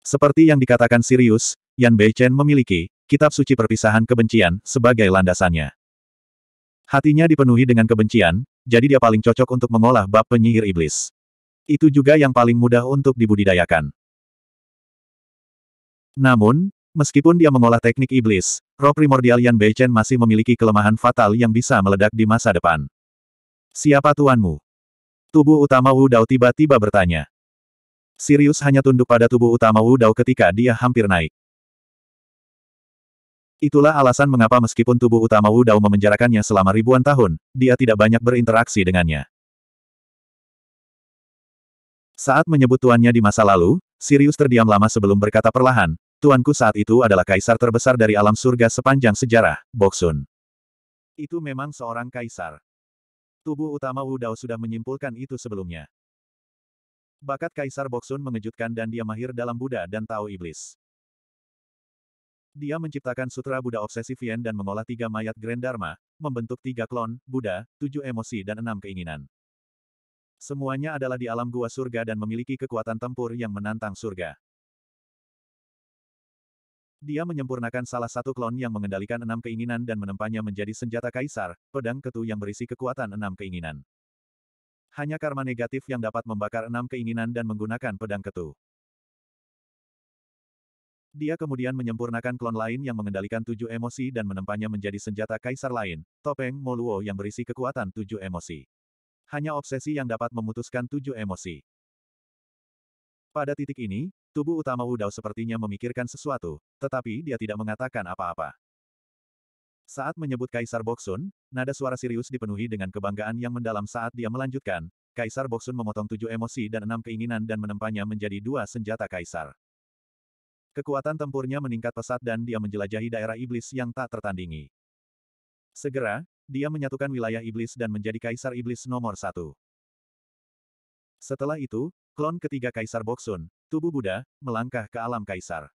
Seperti yang dikatakan Sirius, Yan Beichen memiliki kitab suci perpisahan kebencian sebagai landasannya. Hatinya dipenuhi dengan kebencian, jadi dia paling cocok untuk mengolah bab penyihir iblis. Itu juga yang paling mudah untuk dibudidayakan. Namun, meskipun dia mengolah teknik iblis, roh primordial Yan Beichen masih memiliki kelemahan fatal yang bisa meledak di masa depan. Siapa tuanmu? Tubuh utama Wu Dao tiba-tiba bertanya. Sirius hanya tunduk pada tubuh utama Wu Dao ketika dia hampir naik. Itulah alasan mengapa meskipun tubuh utama Wu Dao memenjarakannya selama ribuan tahun, dia tidak banyak berinteraksi dengannya. Saat menyebut tuannya di masa lalu, Sirius terdiam lama sebelum berkata perlahan, Tuanku saat itu adalah kaisar terbesar dari alam surga sepanjang sejarah, Boksun. Itu memang seorang kaisar. Tubuh utama Wu Dao sudah menyimpulkan itu sebelumnya. Bakat Kaisar Boksun mengejutkan dan dia mahir dalam Buddha dan Tao Iblis. Dia menciptakan Sutra Buddha Obsesi dan mengolah tiga mayat Grand Dharma, membentuk tiga klon, Buddha, tujuh emosi dan enam keinginan. Semuanya adalah di alam gua surga dan memiliki kekuatan tempur yang menantang surga. Dia menyempurnakan salah satu klon yang mengendalikan enam keinginan dan menempanya menjadi senjata kaisar, pedang ketu yang berisi kekuatan enam keinginan. Hanya karma negatif yang dapat membakar enam keinginan dan menggunakan pedang ketu. Dia kemudian menyempurnakan klon lain yang mengendalikan tujuh emosi dan menempanya menjadi senjata kaisar lain, topeng Moluo yang berisi kekuatan tujuh emosi. Hanya obsesi yang dapat memutuskan tujuh emosi. Pada titik ini, Tubuh utama Wudao sepertinya memikirkan sesuatu, tetapi dia tidak mengatakan apa-apa. Saat menyebut Kaisar Boksun, nada suara Sirius dipenuhi dengan kebanggaan yang mendalam saat dia melanjutkan, Kaisar Boksun memotong tujuh emosi dan enam keinginan dan menempanya menjadi dua senjata Kaisar. Kekuatan tempurnya meningkat pesat dan dia menjelajahi daerah iblis yang tak tertandingi. Segera, dia menyatukan wilayah iblis dan menjadi Kaisar Iblis nomor satu. Setelah itu, Klon ketiga Kaisar Boksun, tubuh Buddha, melangkah ke alam Kaisar.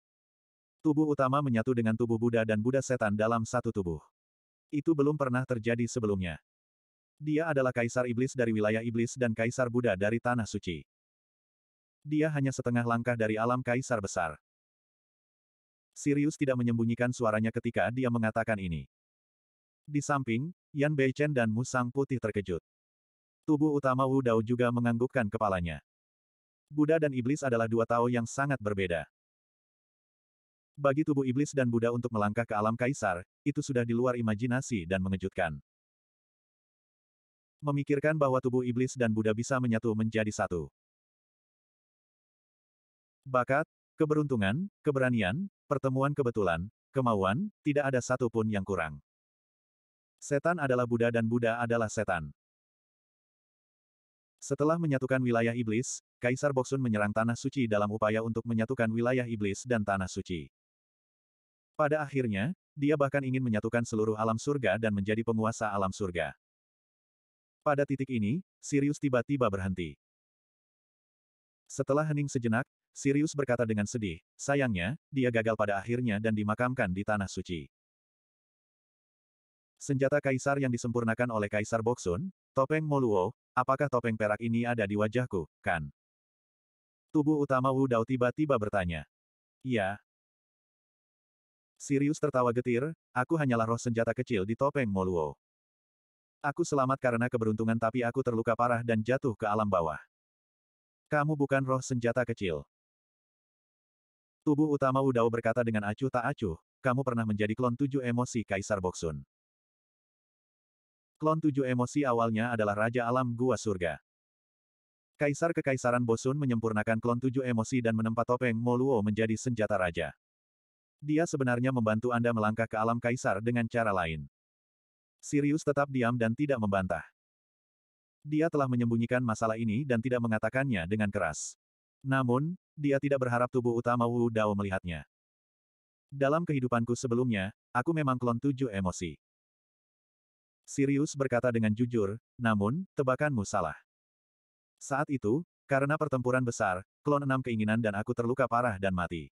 Tubuh utama menyatu dengan tubuh Buddha dan Buddha setan dalam satu tubuh. Itu belum pernah terjadi sebelumnya. Dia adalah Kaisar Iblis dari wilayah Iblis dan Kaisar Buddha dari Tanah Suci. Dia hanya setengah langkah dari alam Kaisar Besar. Sirius tidak menyembunyikan suaranya ketika dia mengatakan ini. Di samping, Yan Beichen dan Musang Putih terkejut. Tubuh utama Wu Dao juga menganggukkan kepalanya. Buddha dan iblis adalah dua Tao yang sangat berbeda. Bagi tubuh iblis dan Buddha untuk melangkah ke alam kaisar, itu sudah di luar imajinasi dan mengejutkan. Memikirkan bahwa tubuh iblis dan Buddha bisa menyatu menjadi satu. Bakat, keberuntungan, keberanian, pertemuan kebetulan, kemauan, tidak ada satupun yang kurang. Setan adalah Buddha dan Buddha adalah setan. Setelah menyatukan wilayah iblis, Kaisar Boksun menyerang Tanah Suci dalam upaya untuk menyatukan wilayah iblis dan Tanah Suci. Pada akhirnya, dia bahkan ingin menyatukan seluruh alam surga dan menjadi penguasa alam surga. Pada titik ini, Sirius tiba-tiba berhenti. Setelah hening sejenak, Sirius berkata dengan sedih, sayangnya, dia gagal pada akhirnya dan dimakamkan di Tanah Suci. Senjata kaisar yang disempurnakan oleh Kaisar Boksun, topeng Moluo, apakah topeng perak ini ada di wajahku, kan? Tubuh utama Wu Dao tiba-tiba bertanya. Iya. Sirius tertawa getir, aku hanyalah roh senjata kecil di topeng Moluo. Aku selamat karena keberuntungan tapi aku terluka parah dan jatuh ke alam bawah. Kamu bukan roh senjata kecil. Tubuh utama Wu Dao berkata dengan acuh tak acuh, kamu pernah menjadi klon tujuh emosi Kaisar Boksun. Klon tujuh emosi awalnya adalah Raja Alam Gua Surga. Kaisar Kekaisaran Bosun menyempurnakan klon tujuh emosi dan menempat topeng Moluo menjadi senjata raja. Dia sebenarnya membantu Anda melangkah ke alam kaisar dengan cara lain. Sirius tetap diam dan tidak membantah. Dia telah menyembunyikan masalah ini dan tidak mengatakannya dengan keras. Namun, dia tidak berharap tubuh utama Wu Dao melihatnya. Dalam kehidupanku sebelumnya, aku memang klon tujuh emosi. Sirius berkata dengan jujur, namun, tebakanmu salah. Saat itu, karena pertempuran besar, klon enam keinginan dan aku terluka parah dan mati.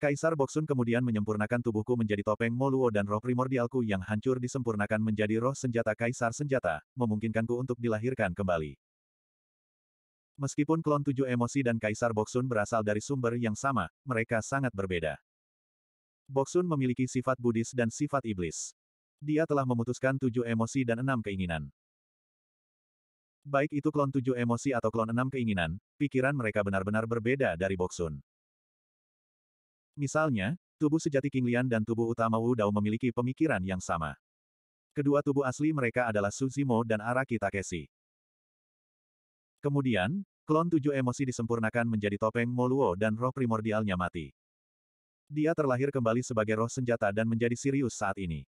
Kaisar Boksun kemudian menyempurnakan tubuhku menjadi topeng Moluo dan roh primordialku yang hancur disempurnakan menjadi roh senjata Kaisar Senjata, memungkinkanku untuk dilahirkan kembali. Meskipun klon tujuh emosi dan Kaisar Boksun berasal dari sumber yang sama, mereka sangat berbeda. Boksun memiliki sifat Buddhis dan sifat iblis. Dia telah memutuskan tujuh emosi dan enam keinginan. Baik itu klon tujuh emosi atau klon enam keinginan, pikiran mereka benar-benar berbeda dari Boksun. Misalnya, tubuh sejati King Lian dan tubuh utama Wu Dao memiliki pemikiran yang sama. Kedua tubuh asli mereka adalah Suzimo dan Araki Takeshi. Kemudian, klon tujuh emosi disempurnakan menjadi topeng Moluo dan roh primordialnya mati. Dia terlahir kembali sebagai roh senjata dan menjadi Sirius saat ini.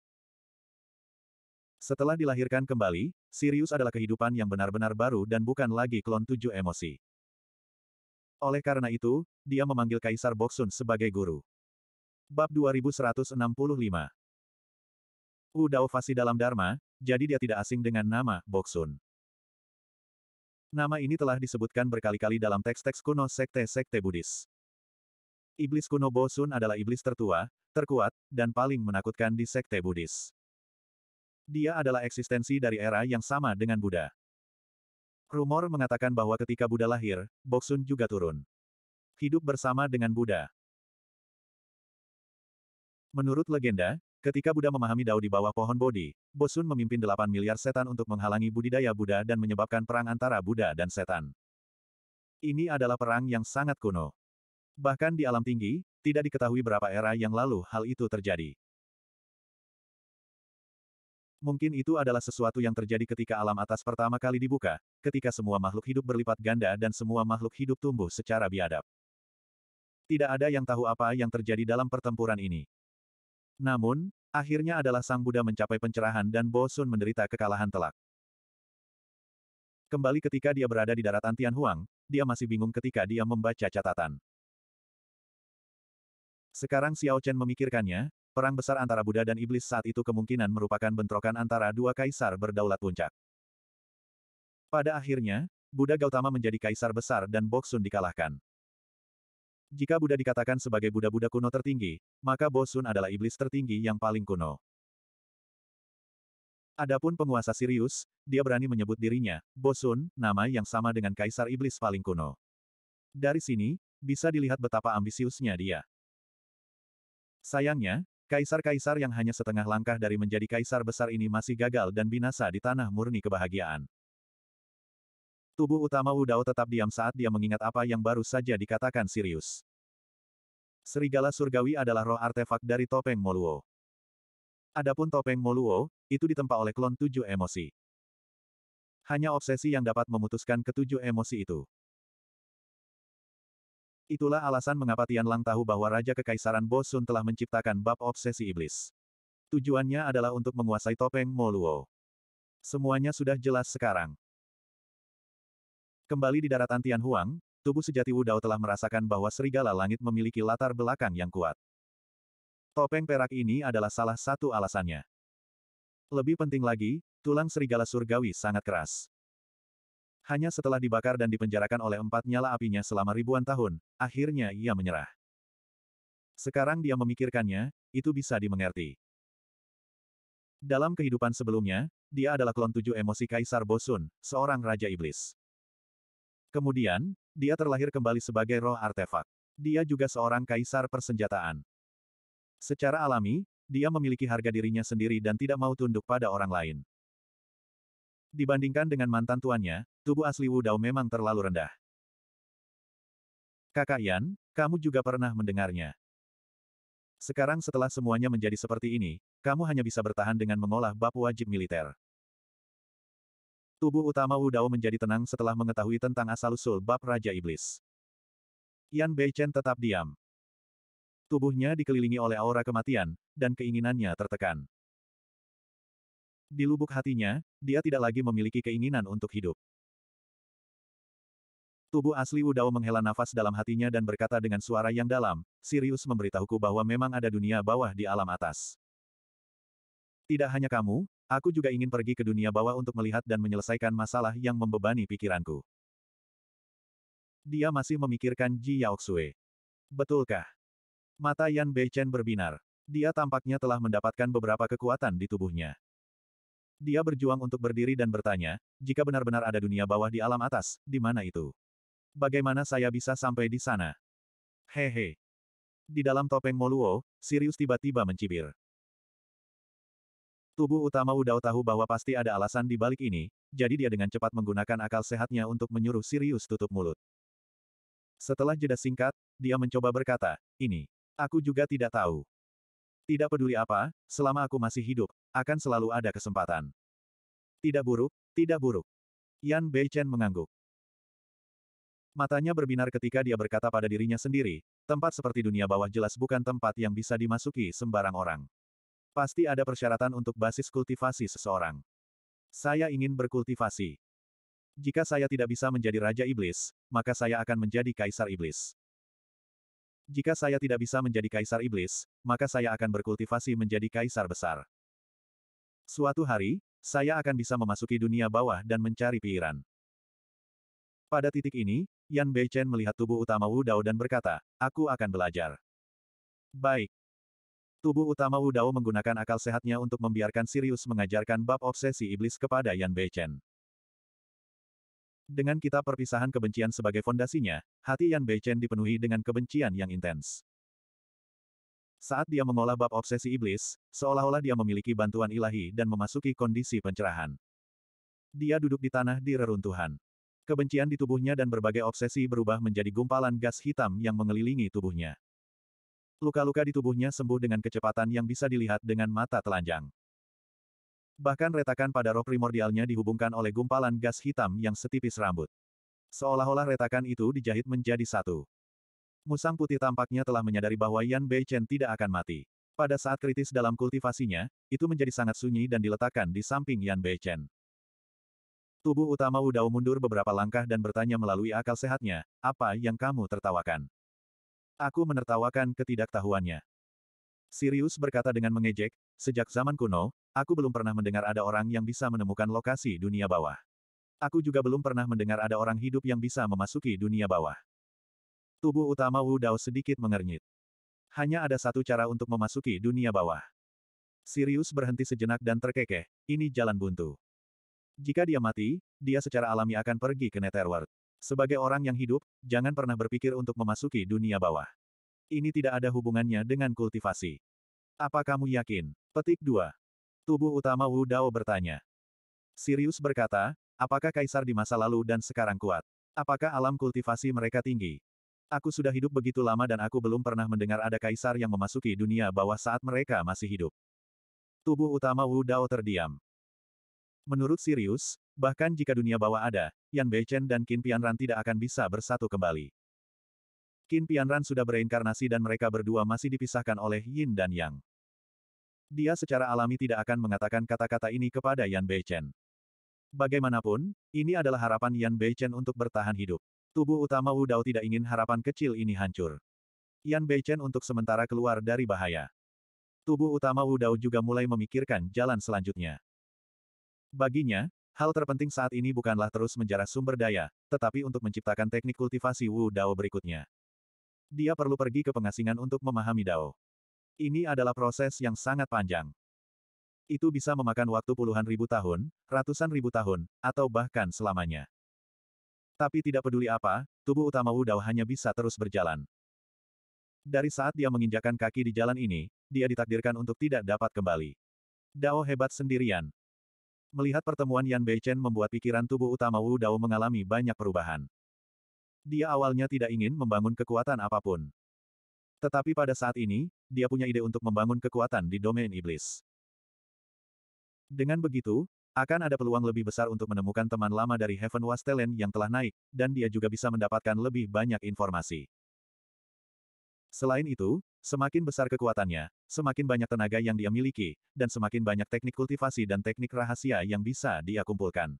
Setelah dilahirkan kembali, Sirius adalah kehidupan yang benar-benar baru dan bukan lagi klon tujuh emosi. Oleh karena itu, dia memanggil Kaisar Boksun sebagai guru. Bab 2165 Udao Fasi dalam Dharma, jadi dia tidak asing dengan nama Boksun. Nama ini telah disebutkan berkali-kali dalam teks-teks kuno sekte-sekte Buddhis. Iblis kuno Bosun adalah iblis tertua, terkuat, dan paling menakutkan di sekte Buddhis. Dia adalah eksistensi dari era yang sama dengan Buddha. Rumor mengatakan bahwa ketika Buddha lahir, Boksun juga turun. Hidup bersama dengan Buddha. Menurut legenda, ketika Buddha memahami Dao di bawah pohon Bodhi, Bosun memimpin 8 miliar setan untuk menghalangi budidaya Buddha dan menyebabkan perang antara Buddha dan setan. Ini adalah perang yang sangat kuno. Bahkan di alam tinggi, tidak diketahui berapa era yang lalu hal itu terjadi. Mungkin itu adalah sesuatu yang terjadi ketika alam atas pertama kali dibuka, ketika semua makhluk hidup berlipat ganda dan semua makhluk hidup tumbuh secara biadab. Tidak ada yang tahu apa yang terjadi dalam pertempuran ini. Namun, akhirnya adalah Sang Buddha mencapai pencerahan dan Bosun menderita kekalahan telak. Kembali ketika dia berada di daratan Tianhuang, dia masih bingung ketika dia membaca catatan. Sekarang Xiao Chen memikirkannya, perang besar antara Buddha dan Iblis saat itu kemungkinan merupakan bentrokan antara dua kaisar berdaulat puncak. Pada akhirnya, Buddha Gautama menjadi kaisar besar dan Boksun dikalahkan. Jika Buddha dikatakan sebagai Buddha-Buddha kuno tertinggi, maka Boksun adalah iblis tertinggi yang paling kuno. Adapun penguasa Sirius, dia berani menyebut dirinya, Bosun, nama yang sama dengan kaisar iblis paling kuno. Dari sini, bisa dilihat betapa ambisiusnya dia. Sayangnya, kaisar-kaisar yang hanya setengah langkah dari menjadi kaisar besar ini masih gagal dan binasa di tanah murni kebahagiaan. Tubuh utama Wu Dao tetap diam saat dia mengingat apa yang baru saja dikatakan Sirius. Serigala surgawi adalah roh artefak dari topeng Moluo. Adapun topeng Moluo, itu ditempa oleh klon tujuh emosi. Hanya obsesi yang dapat memutuskan ketujuh emosi itu. Itulah alasan mengapa Tian Lang tahu bahwa Raja Kekaisaran Bosun telah menciptakan bab obsesi iblis. Tujuannya adalah untuk menguasai topeng Moluo. Semuanya sudah jelas sekarang. Kembali di daratan Tian Huang, tubuh sejati Wudao telah merasakan bahwa serigala langit memiliki latar belakang yang kuat. Topeng perak ini adalah salah satu alasannya. Lebih penting lagi, tulang serigala surgawi sangat keras. Hanya setelah dibakar dan dipenjarakan oleh empat nyala apinya selama ribuan tahun, akhirnya ia menyerah. Sekarang dia memikirkannya, itu bisa dimengerti. Dalam kehidupan sebelumnya, dia adalah klon tujuh emosi Kaisar Bosun, seorang Raja Iblis. Kemudian, dia terlahir kembali sebagai roh artefak. Dia juga seorang Kaisar Persenjataan. Secara alami, dia memiliki harga dirinya sendiri dan tidak mau tunduk pada orang lain. Dibandingkan dengan mantan tuannya, tubuh asli Wu Dao memang terlalu rendah. Kakak Yan, kamu juga pernah mendengarnya. Sekarang setelah semuanya menjadi seperti ini, kamu hanya bisa bertahan dengan mengolah bab wajib militer. Tubuh utama Wu Dao menjadi tenang setelah mengetahui tentang asal-usul bab Raja Iblis. Yan Beichen tetap diam. Tubuhnya dikelilingi oleh aura kematian, dan keinginannya tertekan. Di lubuk hatinya, dia tidak lagi memiliki keinginan untuk hidup. Tubuh asli Wudao menghela nafas dalam hatinya dan berkata dengan suara yang dalam, Sirius memberitahuku bahwa memang ada dunia bawah di alam atas. Tidak hanya kamu, aku juga ingin pergi ke dunia bawah untuk melihat dan menyelesaikan masalah yang membebani pikiranku. Dia masih memikirkan Ji Yaoxue. Betulkah? Mata Yan Chen berbinar. Dia tampaknya telah mendapatkan beberapa kekuatan di tubuhnya. Dia berjuang untuk berdiri dan bertanya, jika benar-benar ada dunia bawah di alam atas, di mana itu? Bagaimana saya bisa sampai di sana? Hehe. Di dalam topeng Moluo, Sirius tiba-tiba mencibir. Tubuh utama Udao tahu bahwa pasti ada alasan di balik ini, jadi dia dengan cepat menggunakan akal sehatnya untuk menyuruh Sirius tutup mulut. Setelah jeda singkat, dia mencoba berkata, ini. Aku juga tidak tahu. Tidak peduli apa, selama aku masih hidup, akan selalu ada kesempatan. Tidak buruk, tidak buruk. Yan Beichen mengangguk. Matanya berbinar ketika dia berkata pada dirinya sendiri, tempat seperti dunia bawah jelas bukan tempat yang bisa dimasuki sembarang orang. Pasti ada persyaratan untuk basis kultivasi seseorang. Saya ingin berkultivasi. Jika saya tidak bisa menjadi Raja Iblis, maka saya akan menjadi Kaisar Iblis. Jika saya tidak bisa menjadi kaisar iblis, maka saya akan berkultivasi menjadi kaisar besar. Suatu hari, saya akan bisa memasuki dunia bawah dan mencari piiran. Pada titik ini, Yan Beichen melihat tubuh utama Wu Dao dan berkata, aku akan belajar. Baik. Tubuh utama Wu Dao menggunakan akal sehatnya untuk membiarkan Sirius mengajarkan bab obsesi iblis kepada Yan Beichen. Dengan kita perpisahan kebencian sebagai fondasinya, hati Yan Beichen dipenuhi dengan kebencian yang intens. Saat dia mengolah bab obsesi iblis, seolah-olah dia memiliki bantuan ilahi dan memasuki kondisi pencerahan. Dia duduk di tanah di reruntuhan. Kebencian di tubuhnya dan berbagai obsesi berubah menjadi gumpalan gas hitam yang mengelilingi tubuhnya. Luka-luka di tubuhnya sembuh dengan kecepatan yang bisa dilihat dengan mata telanjang. Bahkan retakan pada roh primordialnya dihubungkan oleh gumpalan gas hitam yang setipis rambut. Seolah-olah retakan itu dijahit menjadi satu. Musang putih tampaknya telah menyadari bahwa Yan Bei Chen tidak akan mati. Pada saat kritis dalam kultivasinya, itu menjadi sangat sunyi dan diletakkan di samping Yan Bei Chen. Tubuh utama Dao mundur beberapa langkah dan bertanya melalui akal sehatnya, apa yang kamu tertawakan? Aku menertawakan ketidaktahuannya. Sirius berkata dengan mengejek, sejak zaman kuno, Aku belum pernah mendengar ada orang yang bisa menemukan lokasi dunia bawah. Aku juga belum pernah mendengar ada orang hidup yang bisa memasuki dunia bawah. Tubuh utama Wu Dao sedikit mengernyit. Hanya ada satu cara untuk memasuki dunia bawah. Sirius berhenti sejenak dan terkekeh, ini jalan buntu. Jika dia mati, dia secara alami akan pergi ke Netherworld. Sebagai orang yang hidup, jangan pernah berpikir untuk memasuki dunia bawah. Ini tidak ada hubungannya dengan kultivasi. Apa kamu yakin? Petik 2. Tubuh utama Wu Dao bertanya. Sirius berkata, apakah kaisar di masa lalu dan sekarang kuat? Apakah alam kultivasi mereka tinggi? Aku sudah hidup begitu lama dan aku belum pernah mendengar ada kaisar yang memasuki dunia bawah saat mereka masih hidup. Tubuh utama Wu Dao terdiam. Menurut Sirius, bahkan jika dunia bawah ada, Yan Beichen dan Qin Pianran tidak akan bisa bersatu kembali. Qin Pianran sudah bereinkarnasi dan mereka berdua masih dipisahkan oleh Yin dan Yang dia secara alami tidak akan mengatakan kata-kata ini kepada Yan Beichen. Bagaimanapun, ini adalah harapan Yan Beichen untuk bertahan hidup. Tubuh utama Wu Dao tidak ingin harapan kecil ini hancur. Yan Beichen untuk sementara keluar dari bahaya. Tubuh utama Wu Dao juga mulai memikirkan jalan selanjutnya. Baginya, hal terpenting saat ini bukanlah terus menjarah sumber daya, tetapi untuk menciptakan teknik kultivasi Wu Dao berikutnya. Dia perlu pergi ke pengasingan untuk memahami Dao. Ini adalah proses yang sangat panjang. Itu bisa memakan waktu puluhan ribu tahun, ratusan ribu tahun, atau bahkan selamanya. Tapi tidak peduli apa, tubuh utama Wu Dao hanya bisa terus berjalan. Dari saat dia menginjakan kaki di jalan ini, dia ditakdirkan untuk tidak dapat kembali. Dao hebat sendirian. Melihat pertemuan Yan Beichen membuat pikiran tubuh utama Wu Dao mengalami banyak perubahan. Dia awalnya tidak ingin membangun kekuatan apapun. Tetapi pada saat ini, dia punya ide untuk membangun kekuatan di domain iblis. Dengan begitu, akan ada peluang lebih besar untuk menemukan teman lama dari Heaven Was yang telah naik, dan dia juga bisa mendapatkan lebih banyak informasi. Selain itu, semakin besar kekuatannya, semakin banyak tenaga yang dia miliki, dan semakin banyak teknik kultivasi dan teknik rahasia yang bisa dia kumpulkan.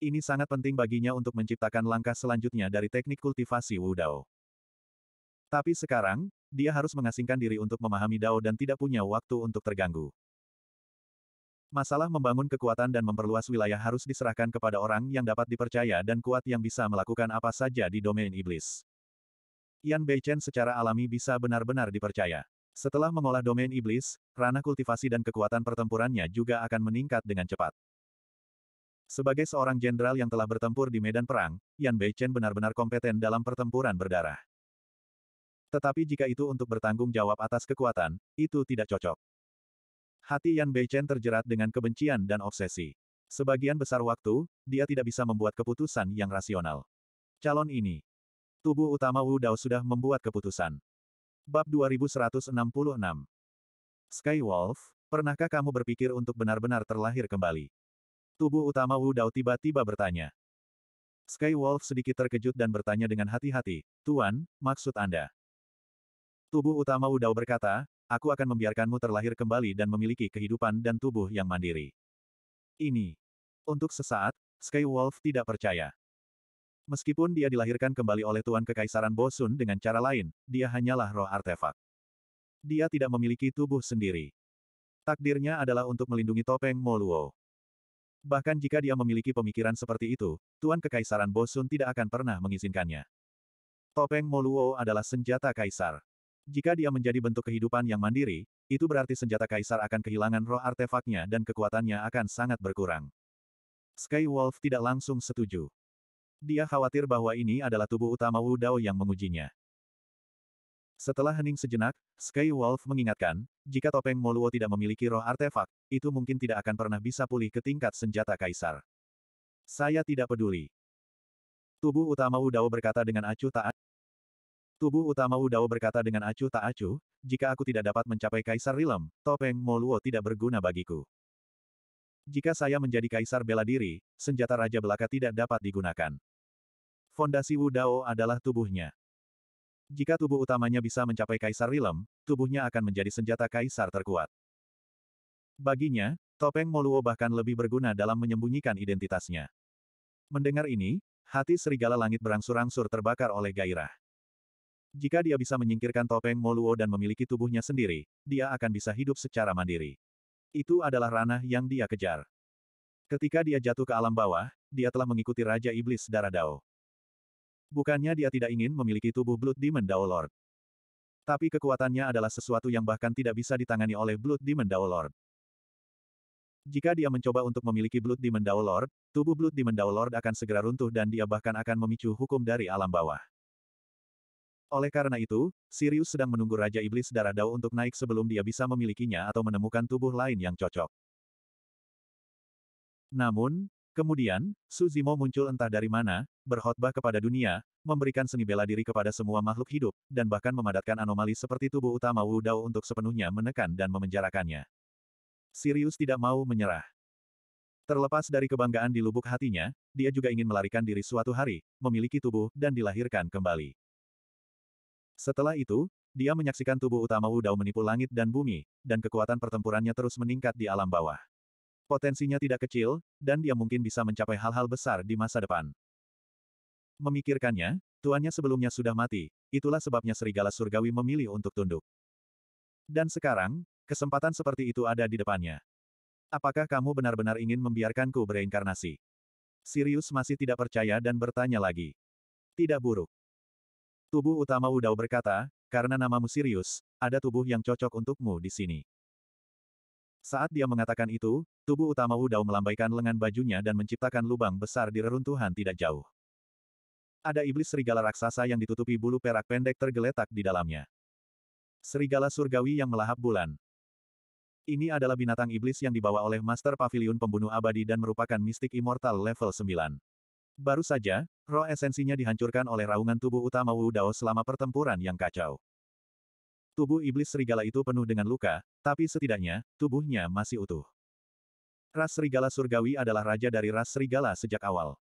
Ini sangat penting baginya untuk menciptakan langkah selanjutnya dari teknik kultivasi Wudao. Tapi sekarang, dia harus mengasingkan diri untuk memahami Dao dan tidak punya waktu untuk terganggu. Masalah membangun kekuatan dan memperluas wilayah harus diserahkan kepada orang yang dapat dipercaya dan kuat yang bisa melakukan apa saja di domain iblis. Yan Beichen secara alami bisa benar-benar dipercaya. Setelah mengolah domain iblis, ranah kultivasi dan kekuatan pertempurannya juga akan meningkat dengan cepat. Sebagai seorang jenderal yang telah bertempur di medan perang, Yan Beichen benar-benar kompeten dalam pertempuran berdarah. Tetapi jika itu untuk bertanggung jawab atas kekuatan, itu tidak cocok. Hati Yan Beichen terjerat dengan kebencian dan obsesi. Sebagian besar waktu, dia tidak bisa membuat keputusan yang rasional. Calon ini. Tubuh utama Wu Dao sudah membuat keputusan. Bab 2166 Wolf, pernahkah kamu berpikir untuk benar-benar terlahir kembali? Tubuh utama Wu Dao tiba-tiba bertanya. Sky Wolf sedikit terkejut dan bertanya dengan hati-hati, Tuan, maksud Anda? Tubuh utama Udao berkata, aku akan membiarkanmu terlahir kembali dan memiliki kehidupan dan tubuh yang mandiri. Ini. Untuk sesaat, Sky Wolf tidak percaya. Meskipun dia dilahirkan kembali oleh Tuan Kekaisaran Bosun dengan cara lain, dia hanyalah roh artefak. Dia tidak memiliki tubuh sendiri. Takdirnya adalah untuk melindungi topeng Moluo. Bahkan jika dia memiliki pemikiran seperti itu, Tuan Kekaisaran Bosun tidak akan pernah mengizinkannya. Topeng Moluo adalah senjata kaisar. Jika dia menjadi bentuk kehidupan yang mandiri, itu berarti senjata kaisar akan kehilangan roh artefaknya dan kekuatannya akan sangat berkurang. Sky Wolf tidak langsung setuju. Dia khawatir bahwa ini adalah tubuh utama Wu Dao yang mengujinya. Setelah hening sejenak, Sky Wolf mengingatkan, jika topeng Moluo tidak memiliki roh artefak, itu mungkin tidak akan pernah bisa pulih ke tingkat senjata kaisar. Saya tidak peduli. Tubuh utama Wu Dao berkata dengan acuh tak Tubuh utama Wu Dao berkata dengan acuh tak acuh, jika aku tidak dapat mencapai Kaisar Rilem, topeng Moluo tidak berguna bagiku. Jika saya menjadi Kaisar bela diri, senjata Raja Belaka tidak dapat digunakan. Fondasi Wu Dao adalah tubuhnya. Jika tubuh utamanya bisa mencapai Kaisar Rilem, tubuhnya akan menjadi senjata Kaisar terkuat. Baginya, topeng Moluo bahkan lebih berguna dalam menyembunyikan identitasnya. Mendengar ini, hati serigala langit berangsur-angsur terbakar oleh gairah. Jika dia bisa menyingkirkan topeng Moluo dan memiliki tubuhnya sendiri, dia akan bisa hidup secara mandiri. Itu adalah ranah yang dia kejar. Ketika dia jatuh ke alam bawah, dia telah mengikuti Raja Iblis Darah Dao. Bukannya dia tidak ingin memiliki tubuh Blood Demon Dao Lord. Tapi kekuatannya adalah sesuatu yang bahkan tidak bisa ditangani oleh Blood Demon Dao Lord. Jika dia mencoba untuk memiliki Blood Demon Dao Lord, tubuh Blood Demon Dao Lord akan segera runtuh dan dia bahkan akan memicu hukum dari alam bawah. Oleh karena itu, Sirius sedang menunggu Raja Iblis Darah Dao untuk naik sebelum dia bisa memilikinya atau menemukan tubuh lain yang cocok. Namun, kemudian, Suzimo muncul entah dari mana, berkhotbah kepada dunia, memberikan seni bela diri kepada semua makhluk hidup, dan bahkan memadatkan anomali seperti tubuh utama Wu Dao untuk sepenuhnya menekan dan memenjarakannya. Sirius tidak mau menyerah. Terlepas dari kebanggaan di lubuk hatinya, dia juga ingin melarikan diri suatu hari, memiliki tubuh, dan dilahirkan kembali. Setelah itu, dia menyaksikan tubuh utama Wudao menipu langit dan bumi, dan kekuatan pertempurannya terus meningkat di alam bawah. Potensinya tidak kecil, dan dia mungkin bisa mencapai hal-hal besar di masa depan. Memikirkannya, tuannya sebelumnya sudah mati, itulah sebabnya serigala surgawi memilih untuk tunduk. Dan sekarang, kesempatan seperti itu ada di depannya. Apakah kamu benar-benar ingin membiarkanku bereinkarnasi? Sirius masih tidak percaya dan bertanya lagi. Tidak buruk. Tubuh utama Udao berkata, karena namamu Sirius, ada tubuh yang cocok untukmu di sini. Saat dia mengatakan itu, tubuh utama Udao melambaikan lengan bajunya dan menciptakan lubang besar di reruntuhan tidak jauh. Ada iblis serigala raksasa yang ditutupi bulu perak pendek tergeletak di dalamnya. Serigala surgawi yang melahap bulan. Ini adalah binatang iblis yang dibawa oleh Master Pavilion Pembunuh Abadi dan merupakan mistik immortal level 9. Baru saja, roh esensinya dihancurkan oleh raungan tubuh utama Wu Dao selama pertempuran yang kacau. Tubuh iblis serigala itu penuh dengan luka, tapi setidaknya, tubuhnya masih utuh. Ras serigala surgawi adalah raja dari ras serigala sejak awal.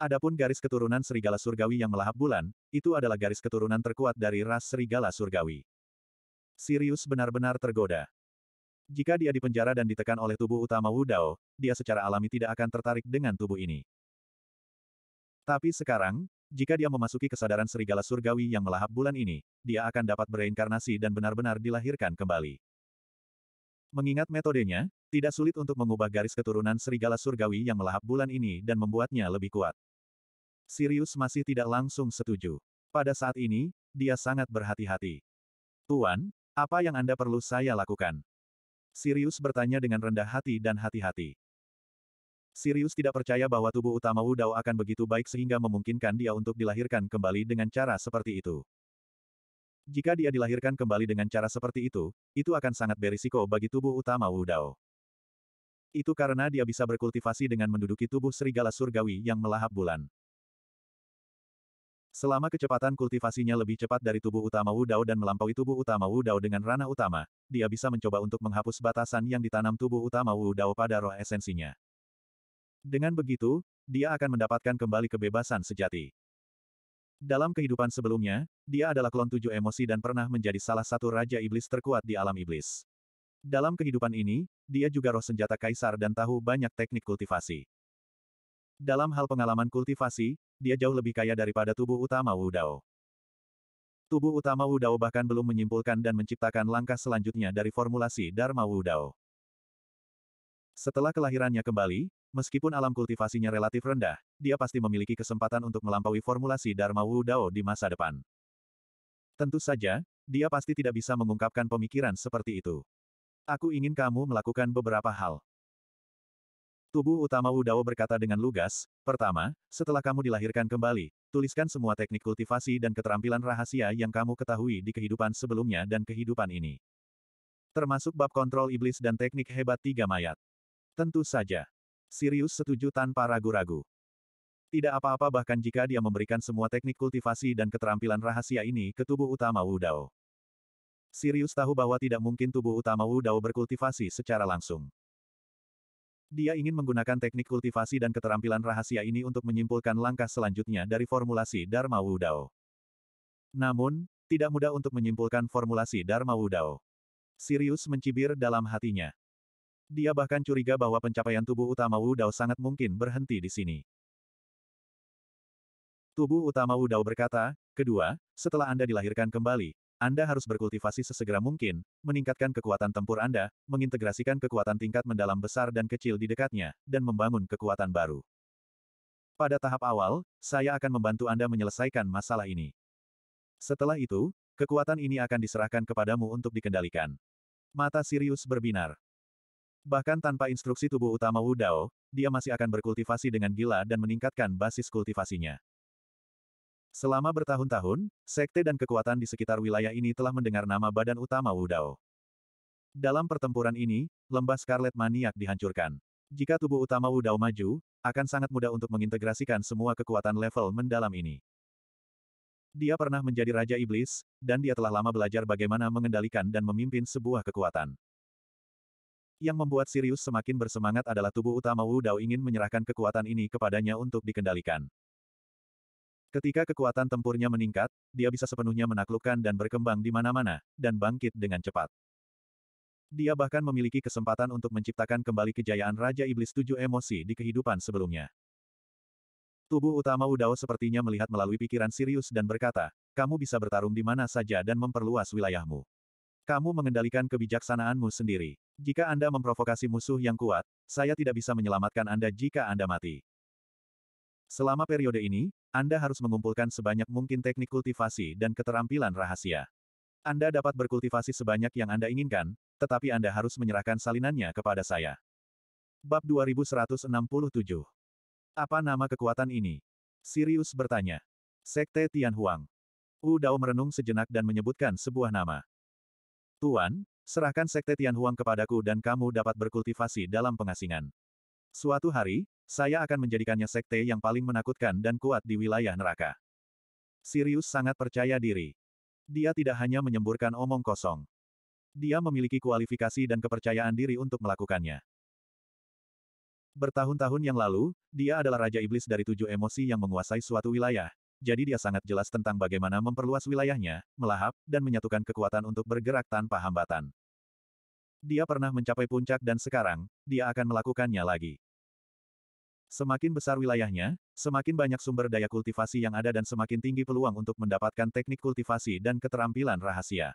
Adapun garis keturunan serigala surgawi yang melahap bulan, itu adalah garis keturunan terkuat dari ras serigala surgawi. Sirius benar-benar tergoda. Jika dia dipenjara dan ditekan oleh tubuh utama Wu Dao, dia secara alami tidak akan tertarik dengan tubuh ini. Tapi sekarang, jika dia memasuki kesadaran serigala surgawi yang melahap bulan ini, dia akan dapat bereinkarnasi dan benar-benar dilahirkan kembali. Mengingat metodenya, tidak sulit untuk mengubah garis keturunan serigala surgawi yang melahap bulan ini dan membuatnya lebih kuat. Sirius masih tidak langsung setuju. Pada saat ini, dia sangat berhati-hati. Tuan, apa yang Anda perlu saya lakukan? Sirius bertanya dengan rendah hati dan hati-hati. Sirius tidak percaya bahwa tubuh utama Wu Dao akan begitu baik sehingga memungkinkan dia untuk dilahirkan kembali dengan cara seperti itu. Jika dia dilahirkan kembali dengan cara seperti itu, itu akan sangat berisiko bagi tubuh utama Wu Dao. Itu karena dia bisa berkultivasi dengan menduduki tubuh serigala surgawi yang melahap bulan. Selama kecepatan kultivasinya lebih cepat dari tubuh utama Wu Dao dan melampaui tubuh utama Wu Dao dengan ranah utama, dia bisa mencoba untuk menghapus batasan yang ditanam tubuh utama Wu Dao pada roh esensinya. Dengan begitu, dia akan mendapatkan kembali kebebasan sejati. Dalam kehidupan sebelumnya, dia adalah klon tujuh emosi dan pernah menjadi salah satu raja iblis terkuat di alam iblis. Dalam kehidupan ini, dia juga roh senjata kaisar dan tahu banyak teknik kultivasi. Dalam hal pengalaman kultivasi, dia jauh lebih kaya daripada tubuh utama Wu Dao. Tubuh utama Wu Dao bahkan belum menyimpulkan dan menciptakan langkah selanjutnya dari formulasi Dharma Dao. Setelah kelahirannya kembali, Meskipun alam kultivasinya relatif rendah, dia pasti memiliki kesempatan untuk melampaui formulasi Dharma Wu Dao di masa depan. Tentu saja, dia pasti tidak bisa mengungkapkan pemikiran seperti itu. Aku ingin kamu melakukan beberapa hal. Tubuh utama Wu Dao berkata dengan lugas, pertama, setelah kamu dilahirkan kembali, tuliskan semua teknik kultivasi dan keterampilan rahasia yang kamu ketahui di kehidupan sebelumnya dan kehidupan ini. Termasuk bab kontrol iblis dan teknik hebat tiga mayat. Tentu saja. Sirius setuju tanpa ragu-ragu. Tidak apa-apa bahkan jika dia memberikan semua teknik kultivasi dan keterampilan rahasia ini ke tubuh utama Wu Dao. Sirius tahu bahwa tidak mungkin tubuh utama Wu Dao berkultivasi secara langsung. Dia ingin menggunakan teknik kultivasi dan keterampilan rahasia ini untuk menyimpulkan langkah selanjutnya dari formulasi Dharma Wu Dao. Namun, tidak mudah untuk menyimpulkan formulasi Dharma Wu Dao. Sirius mencibir dalam hatinya. Dia bahkan curiga bahwa pencapaian tubuh utama Wu Dao sangat mungkin berhenti di sini. Tubuh utama Wu Dao berkata, kedua, setelah Anda dilahirkan kembali, Anda harus berkultivasi sesegera mungkin, meningkatkan kekuatan tempur Anda, mengintegrasikan kekuatan tingkat mendalam besar dan kecil di dekatnya, dan membangun kekuatan baru. Pada tahap awal, saya akan membantu Anda menyelesaikan masalah ini. Setelah itu, kekuatan ini akan diserahkan kepadamu untuk dikendalikan. Mata Sirius berbinar. Bahkan tanpa instruksi tubuh utama Wu Dao, dia masih akan berkultivasi dengan gila dan meningkatkan basis kultivasinya. Selama bertahun-tahun, sekte dan kekuatan di sekitar wilayah ini telah mendengar nama badan utama Wu Dao. Dalam pertempuran ini, lembah Scarlet Maniak dihancurkan. Jika tubuh utama Wu Dao maju, akan sangat mudah untuk mengintegrasikan semua kekuatan level mendalam ini. Dia pernah menjadi Raja Iblis, dan dia telah lama belajar bagaimana mengendalikan dan memimpin sebuah kekuatan. Yang membuat Sirius semakin bersemangat adalah tubuh utama Wu Dao ingin menyerahkan kekuatan ini kepadanya untuk dikendalikan. Ketika kekuatan tempurnya meningkat, dia bisa sepenuhnya menaklukkan dan berkembang di mana-mana, dan bangkit dengan cepat. Dia bahkan memiliki kesempatan untuk menciptakan kembali kejayaan Raja Iblis Tujuh Emosi di kehidupan sebelumnya. Tubuh utama Wu Dao sepertinya melihat melalui pikiran Sirius dan berkata, kamu bisa bertarung di mana saja dan memperluas wilayahmu. Kamu mengendalikan kebijaksanaanmu sendiri. Jika Anda memprovokasi musuh yang kuat, saya tidak bisa menyelamatkan Anda jika Anda mati. Selama periode ini, Anda harus mengumpulkan sebanyak mungkin teknik kultivasi dan keterampilan rahasia. Anda dapat berkultivasi sebanyak yang Anda inginkan, tetapi Anda harus menyerahkan salinannya kepada saya. Bab 2167 Apa nama kekuatan ini? Sirius bertanya. Sekte Tianhuang. Wu Dao merenung sejenak dan menyebutkan sebuah nama. Tuan, serahkan sekte Tianhuang kepadaku dan kamu dapat berkultivasi dalam pengasingan. Suatu hari, saya akan menjadikannya sekte yang paling menakutkan dan kuat di wilayah neraka. Sirius sangat percaya diri. Dia tidak hanya menyemburkan omong kosong. Dia memiliki kualifikasi dan kepercayaan diri untuk melakukannya. Bertahun-tahun yang lalu, dia adalah Raja Iblis dari tujuh emosi yang menguasai suatu wilayah, jadi dia sangat jelas tentang bagaimana memperluas wilayahnya, melahap, dan menyatukan kekuatan untuk bergerak tanpa hambatan. Dia pernah mencapai puncak dan sekarang, dia akan melakukannya lagi. Semakin besar wilayahnya, semakin banyak sumber daya kultivasi yang ada dan semakin tinggi peluang untuk mendapatkan teknik kultivasi dan keterampilan rahasia.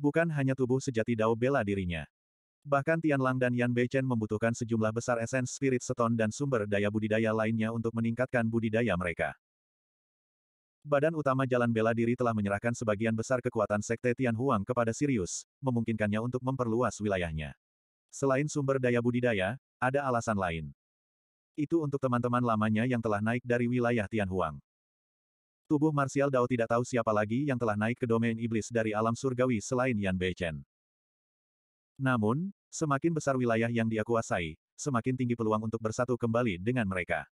Bukan hanya tubuh sejati Dao bela dirinya. Bahkan Tian Lang dan Yan Beichen membutuhkan sejumlah besar esens spirit seton dan sumber daya budidaya lainnya untuk meningkatkan budidaya mereka. Badan utama Jalan Bela Diri telah menyerahkan sebagian besar kekuatan Sekte Tian Huang kepada Sirius, memungkinkannya untuk memperluas wilayahnya. Selain sumber daya budidaya, ada alasan lain. Itu untuk teman-teman lamanya yang telah naik dari wilayah Tian Huang. Tubuh Martial Dao tidak tahu siapa lagi yang telah naik ke domain iblis dari alam surgawi selain Yan Beichen. Namun, semakin besar wilayah yang dia kuasai, semakin tinggi peluang untuk bersatu kembali dengan mereka.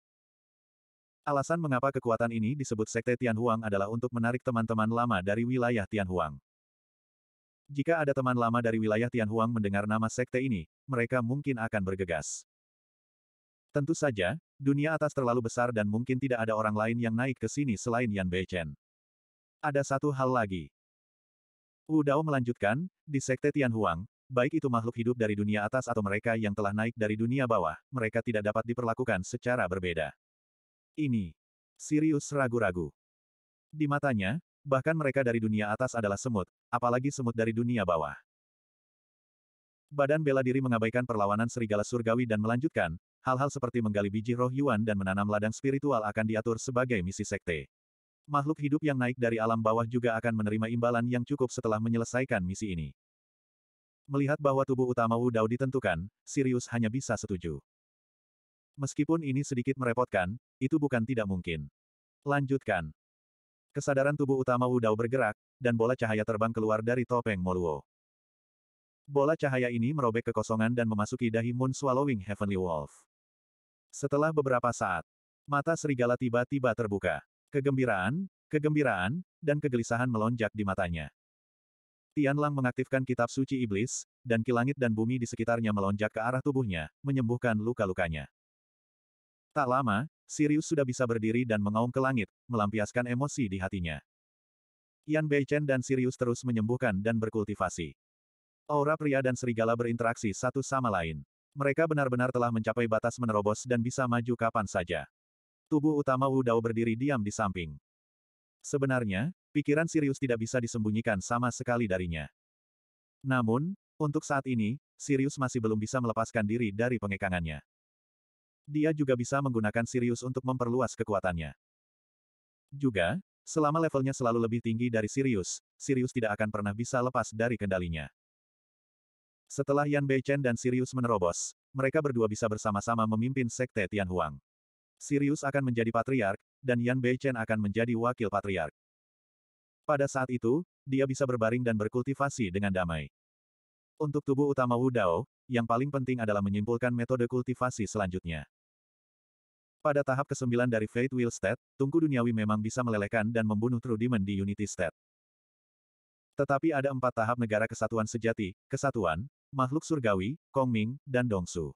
Alasan mengapa kekuatan ini disebut Sekte Tianhuang adalah untuk menarik teman-teman lama dari wilayah Tianhuang. Jika ada teman lama dari wilayah Tianhuang mendengar nama sekte ini, mereka mungkin akan bergegas. Tentu saja, dunia atas terlalu besar dan mungkin tidak ada orang lain yang naik ke sini selain Yan Beichen. Ada satu hal lagi. Wu Dao melanjutkan, di sekte Tianhuang, baik itu makhluk hidup dari dunia atas atau mereka yang telah naik dari dunia bawah, mereka tidak dapat diperlakukan secara berbeda. Ini. Sirius ragu-ragu. Di matanya, bahkan mereka dari dunia atas adalah semut, apalagi semut dari dunia bawah. Badan bela diri mengabaikan perlawanan serigala surgawi dan melanjutkan, hal-hal seperti menggali biji roh Yuan dan menanam ladang spiritual akan diatur sebagai misi sekte. Makhluk hidup yang naik dari alam bawah juga akan menerima imbalan yang cukup setelah menyelesaikan misi ini. Melihat bahwa tubuh utama Wu Dao ditentukan, Sirius hanya bisa setuju. Meskipun ini sedikit merepotkan, itu bukan tidak mungkin. Lanjutkan. Kesadaran tubuh utama Dao bergerak, dan bola cahaya terbang keluar dari topeng Moluo. Bola cahaya ini merobek kekosongan dan memasuki dahi Moon Swallowing Heavenly Wolf. Setelah beberapa saat, mata serigala tiba-tiba terbuka. Kegembiraan, kegembiraan, dan kegelisahan melonjak di matanya. Tian Lang mengaktifkan kitab suci iblis, dan kilangit dan bumi di sekitarnya melonjak ke arah tubuhnya, menyembuhkan luka-lukanya. Tak lama, Sirius sudah bisa berdiri dan mengaum ke langit, melampiaskan emosi di hatinya. Yan Beichen dan Sirius terus menyembuhkan dan berkultivasi. Aura pria dan serigala berinteraksi satu sama lain. Mereka benar-benar telah mencapai batas menerobos dan bisa maju kapan saja. Tubuh utama Wu Dao berdiri diam di samping. Sebenarnya, pikiran Sirius tidak bisa disembunyikan sama sekali darinya. Namun, untuk saat ini, Sirius masih belum bisa melepaskan diri dari pengekangannya. Dia juga bisa menggunakan Sirius untuk memperluas kekuatannya. Juga, selama levelnya selalu lebih tinggi dari Sirius, Sirius tidak akan pernah bisa lepas dari kendalinya. Setelah Yan Beichen dan Sirius menerobos, mereka berdua bisa bersama-sama memimpin Sekte Tianhuang. Sirius akan menjadi patriark, dan Yan Beichen akan menjadi wakil patriark. Pada saat itu, dia bisa berbaring dan berkultivasi dengan damai. Untuk tubuh utama Wu Dao, yang paling penting adalah menyimpulkan metode kultivasi selanjutnya. Pada tahap ke-9 dari Fate Will State, Tungku Duniawi memang bisa melelehkan dan membunuh True Demon di Unity State. Tetapi ada empat tahap negara kesatuan sejati, kesatuan, makhluk surgawi, Kongming, dan Dongsu.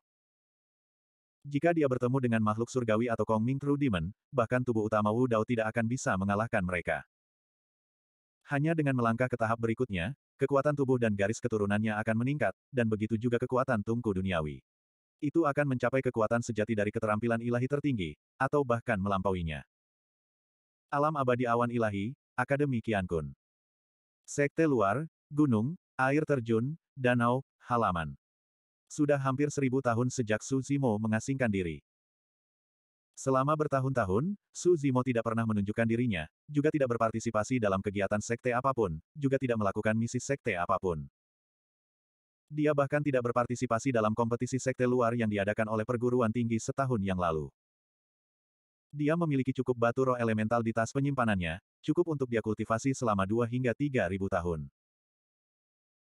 Jika dia bertemu dengan makhluk surgawi atau Kongming True Demon, bahkan tubuh utama Wu Dao tidak akan bisa mengalahkan mereka. Hanya dengan melangkah ke tahap berikutnya, kekuatan tubuh dan garis keturunannya akan meningkat, dan begitu juga kekuatan Tungku Duniawi itu akan mencapai kekuatan sejati dari keterampilan ilahi tertinggi, atau bahkan melampauinya. Alam abadi awan ilahi, Akademi Kiankun. Sekte luar, gunung, air terjun, danau, halaman. Sudah hampir seribu tahun sejak Su Zimo mengasingkan diri. Selama bertahun-tahun, Su Zimo tidak pernah menunjukkan dirinya, juga tidak berpartisipasi dalam kegiatan sekte apapun, juga tidak melakukan misi sekte apapun. Dia bahkan tidak berpartisipasi dalam kompetisi sekte luar yang diadakan oleh perguruan tinggi setahun yang lalu. Dia memiliki cukup batu roh elemental di tas penyimpanannya, cukup untuk dia kultivasi selama 2 hingga 3 ribu tahun.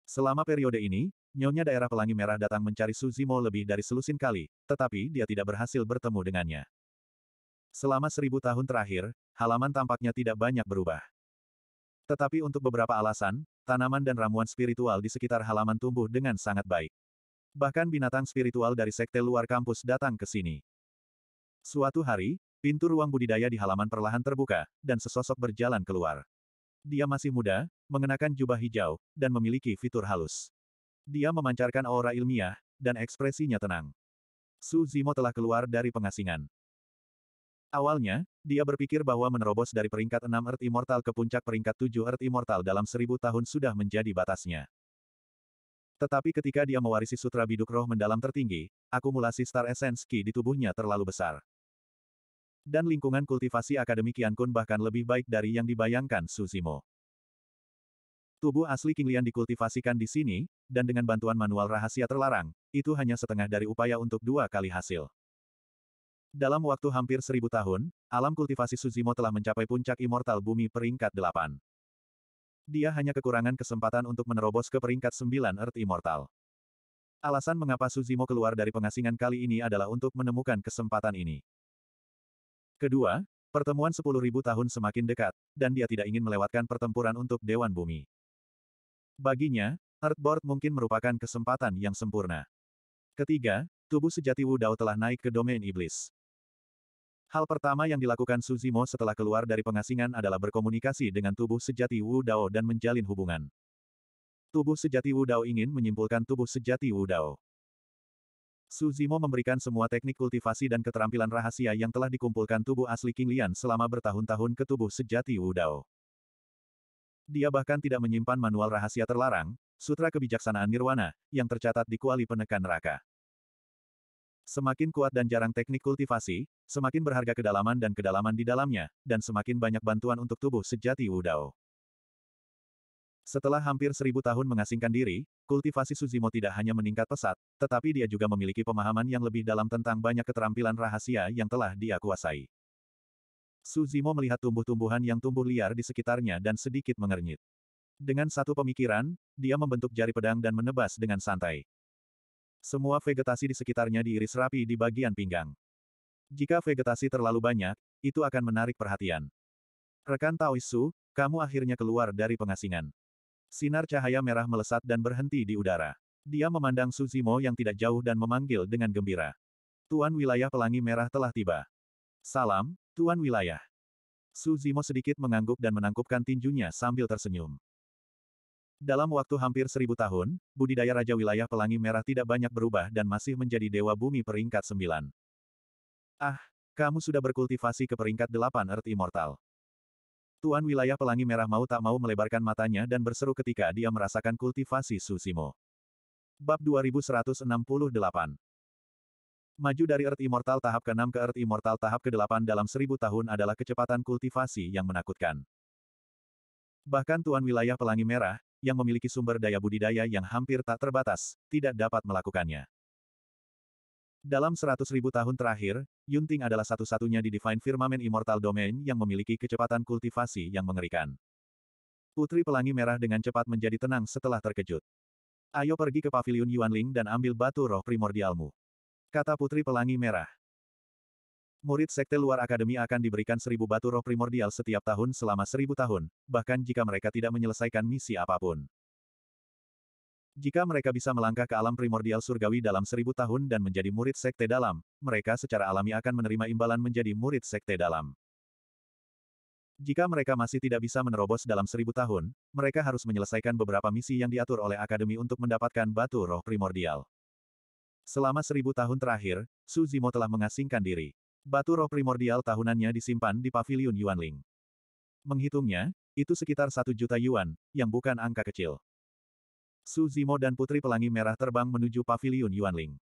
Selama periode ini, Nyonya Daerah Pelangi Merah datang mencari Suzimo lebih dari selusin kali, tetapi dia tidak berhasil bertemu dengannya. Selama seribu tahun terakhir, halaman tampaknya tidak banyak berubah. Tetapi untuk beberapa alasan, tanaman dan ramuan spiritual di sekitar halaman tumbuh dengan sangat baik. Bahkan binatang spiritual dari sekte luar kampus datang ke sini. Suatu hari, pintu ruang budidaya di halaman perlahan terbuka, dan sesosok berjalan keluar. Dia masih muda, mengenakan jubah hijau, dan memiliki fitur halus. Dia memancarkan aura ilmiah, dan ekspresinya tenang. Su Zimo telah keluar dari pengasingan. Awalnya, dia berpikir bahwa menerobos dari peringkat 6 Earth Immortal ke puncak peringkat 7 Earth Immortal dalam seribu tahun sudah menjadi batasnya. Tetapi ketika dia mewarisi sutra biduk roh mendalam tertinggi, akumulasi Star Essence Ki di tubuhnya terlalu besar. Dan lingkungan kultivasi Akademi Kun bahkan lebih baik dari yang dibayangkan Suzimo. Tubuh asli Kinglian dikultivasikan di sini, dan dengan bantuan manual rahasia terlarang, itu hanya setengah dari upaya untuk dua kali hasil. Dalam waktu hampir seribu tahun, alam kultivasi Suzimo telah mencapai puncak immortal bumi peringkat delapan. Dia hanya kekurangan kesempatan untuk menerobos ke peringkat sembilan Earth Immortal. Alasan mengapa Suzimo keluar dari pengasingan kali ini adalah untuk menemukan kesempatan ini. Kedua, pertemuan sepuluh ribu tahun semakin dekat, dan dia tidak ingin melewatkan pertempuran untuk Dewan Bumi. Baginya, Earthboard mungkin merupakan kesempatan yang sempurna. Ketiga, tubuh sejati Wu Dao telah naik ke domain iblis. Hal pertama yang dilakukan Suzimo setelah keluar dari pengasingan adalah berkomunikasi dengan tubuh sejati Wu Dao dan menjalin hubungan. Tubuh sejati Wu Dao ingin menyimpulkan tubuh sejati Wu Dao. Suzimo memberikan semua teknik kultivasi dan keterampilan rahasia yang telah dikumpulkan tubuh asli King Lian selama bertahun-tahun ke tubuh sejati Wu Dao. Dia bahkan tidak menyimpan manual rahasia terlarang, sutra kebijaksanaan nirwana, yang tercatat di kuali penekan neraka. Semakin kuat dan jarang teknik kultivasi, semakin berharga kedalaman dan kedalaman di dalamnya, dan semakin banyak bantuan untuk tubuh sejati Wudao. Setelah hampir seribu tahun mengasingkan diri, kultivasi Suzimo tidak hanya meningkat pesat, tetapi dia juga memiliki pemahaman yang lebih dalam tentang banyak keterampilan rahasia yang telah dia kuasai. Suzimo melihat tumbuh-tumbuhan yang tumbuh liar di sekitarnya dan sedikit mengernyit. Dengan satu pemikiran, dia membentuk jari pedang dan menebas dengan santai. Semua vegetasi di sekitarnya diiris rapi di bagian pinggang. Jika vegetasi terlalu banyak, itu akan menarik perhatian. Rekan Taoisu, kamu akhirnya keluar dari pengasingan. Sinar cahaya merah melesat dan berhenti di udara. Dia memandang Suzimo yang tidak jauh dan memanggil dengan gembira. Tuan wilayah pelangi merah telah tiba. Salam, Tuan wilayah. Suzimo sedikit mengangguk dan menangkupkan tinjunya sambil tersenyum. Dalam waktu hampir seribu tahun, budidaya Raja Wilayah Pelangi Merah tidak banyak berubah dan masih menjadi Dewa Bumi peringkat sembilan. Ah, kamu sudah berkultivasi ke peringkat delapan Earth Immortal. Tuan Wilayah Pelangi Merah mau tak mau melebarkan matanya dan berseru ketika dia merasakan kultivasi Susimo. Bab 2168 Maju dari Earth Immortal tahap ke-6 ke Earth Immortal tahap ke-8 dalam seribu tahun adalah kecepatan kultivasi yang menakutkan. Bahkan Tuan Wilayah Pelangi Merah, yang memiliki sumber daya budidaya yang hampir tak terbatas, tidak dapat melakukannya. Dalam 100.000 tahun terakhir, Yunting adalah satu-satunya di Divine Firmament Immortal Domain yang memiliki kecepatan kultivasi yang mengerikan. Putri Pelangi Merah dengan cepat menjadi tenang setelah terkejut. Ayo pergi ke Paviliun Yuanling dan ambil batu roh primordialmu. Kata Putri Pelangi Merah. Murid Sekte Luar Akademi akan diberikan seribu batu roh primordial setiap tahun selama seribu tahun, bahkan jika mereka tidak menyelesaikan misi apapun. Jika mereka bisa melangkah ke alam primordial surgawi dalam seribu tahun dan menjadi murid Sekte Dalam, mereka secara alami akan menerima imbalan menjadi murid Sekte Dalam. Jika mereka masih tidak bisa menerobos dalam seribu tahun, mereka harus menyelesaikan beberapa misi yang diatur oleh Akademi untuk mendapatkan batu roh primordial. Selama seribu tahun terakhir, Su Zimo telah mengasingkan diri. Batu roh primordial tahunannya disimpan di pavilion Yuanling. Menghitungnya, itu sekitar satu juta yuan, yang bukan angka kecil. Su Zimo dan Putri Pelangi Merah terbang menuju pavilion Yuanling.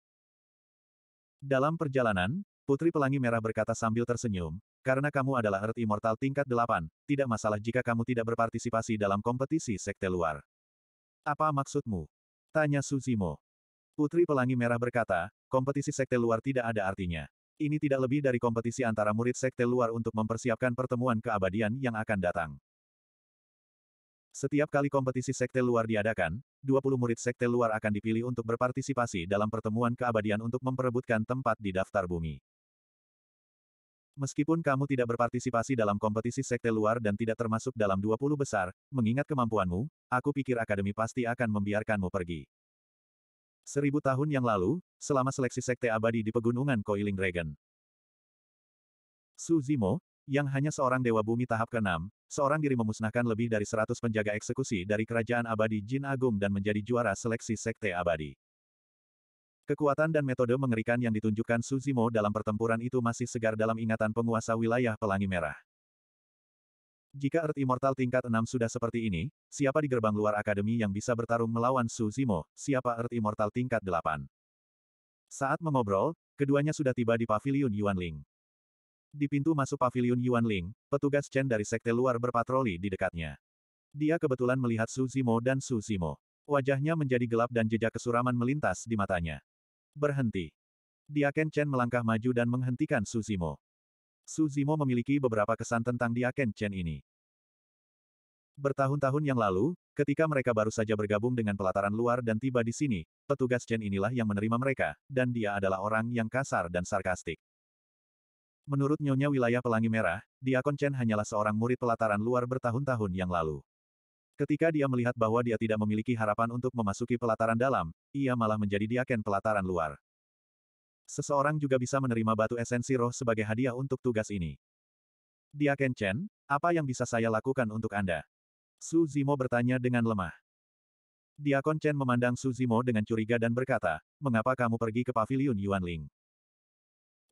Dalam perjalanan, Putri Pelangi Merah berkata sambil tersenyum, karena kamu adalah Earth Immortal tingkat Delapan, tidak masalah jika kamu tidak berpartisipasi dalam kompetisi sekte luar. Apa maksudmu? Tanya Su Zimo. Putri Pelangi Merah berkata, kompetisi sekte luar tidak ada artinya. Ini tidak lebih dari kompetisi antara murid sekte luar untuk mempersiapkan pertemuan keabadian yang akan datang. Setiap kali kompetisi sekte luar diadakan, 20 murid sekte luar akan dipilih untuk berpartisipasi dalam pertemuan keabadian untuk memperebutkan tempat di daftar bumi. Meskipun kamu tidak berpartisipasi dalam kompetisi sekte luar dan tidak termasuk dalam 20 besar, mengingat kemampuanmu, aku pikir akademi pasti akan membiarkanmu pergi. Seribu tahun yang lalu, selama seleksi sekte abadi di pegunungan Koiling Dragon. Su Zimo, yang hanya seorang dewa bumi tahap ke-6, seorang diri memusnahkan lebih dari seratus penjaga eksekusi dari kerajaan abadi Jin Agung dan menjadi juara seleksi sekte abadi. Kekuatan dan metode mengerikan yang ditunjukkan Suzimo dalam pertempuran itu masih segar dalam ingatan penguasa wilayah Pelangi Merah. Jika Earth Immortal tingkat 6 sudah seperti ini, siapa di gerbang luar akademi yang bisa bertarung melawan Su Zimo, siapa Earth Immortal tingkat 8? Saat mengobrol, keduanya sudah tiba di pavilion Yuanling. Di pintu masuk pavilion Yuanling, petugas Chen dari sekte luar berpatroli di dekatnya. Dia kebetulan melihat Su Zimo dan Su Zimo. Wajahnya menjadi gelap dan jejak kesuraman melintas di matanya. Berhenti. Dia Ken Chen melangkah maju dan menghentikan Su Zimo. Su Zimo memiliki beberapa kesan tentang Diaken Chen ini. Bertahun-tahun yang lalu, ketika mereka baru saja bergabung dengan pelataran luar dan tiba di sini, petugas Chen inilah yang menerima mereka, dan dia adalah orang yang kasar dan sarkastik. Menurut Nyonya Wilayah Pelangi Merah, Diakon Chen hanyalah seorang murid pelataran luar bertahun-tahun yang lalu. Ketika dia melihat bahwa dia tidak memiliki harapan untuk memasuki pelataran dalam, ia malah menjadi diaken pelataran luar. Seseorang juga bisa menerima batu esensi roh sebagai hadiah untuk tugas ini. Ken Chen, apa yang bisa saya lakukan untuk Anda? Su Zimo bertanya dengan lemah. Kon Chen memandang Su Zimo dengan curiga dan berkata, mengapa kamu pergi ke pavilion Yuan Ling?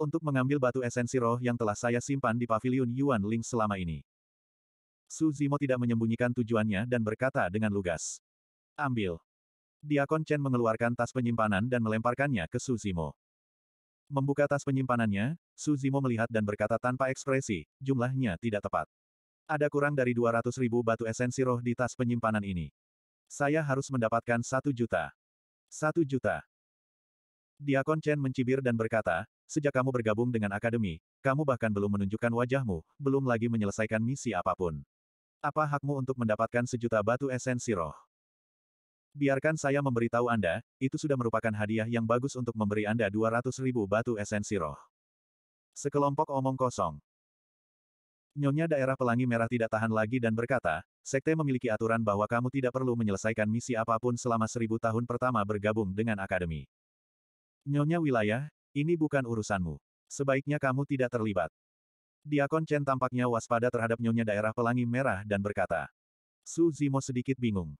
Untuk mengambil batu esensi roh yang telah saya simpan di pavilion Yuan Ling selama ini. Su Zimo tidak menyembunyikan tujuannya dan berkata dengan lugas. Ambil. Diakon Chen mengeluarkan tas penyimpanan dan melemparkannya ke Su Zimo. Membuka tas penyimpanannya, Suzimo melihat dan berkata tanpa ekspresi, jumlahnya tidak tepat. Ada kurang dari 200 ribu batu esensi roh di tas penyimpanan ini. Saya harus mendapatkan satu juta. Satu juta. Diakon Chen mencibir dan berkata, sejak kamu bergabung dengan akademi, kamu bahkan belum menunjukkan wajahmu, belum lagi menyelesaikan misi apapun. Apa hakmu untuk mendapatkan sejuta batu esensi roh? Biarkan saya memberitahu Anda, itu sudah merupakan hadiah yang bagus untuk memberi Anda 200 ribu batu esensi roh. Sekelompok omong kosong. Nyonya daerah pelangi merah tidak tahan lagi dan berkata, Sekte memiliki aturan bahwa kamu tidak perlu menyelesaikan misi apapun selama seribu tahun pertama bergabung dengan akademi. Nyonya wilayah, ini bukan urusanmu. Sebaiknya kamu tidak terlibat. Diakon Chen tampaknya waspada terhadap nyonya daerah pelangi merah dan berkata, Su Zimo sedikit bingung.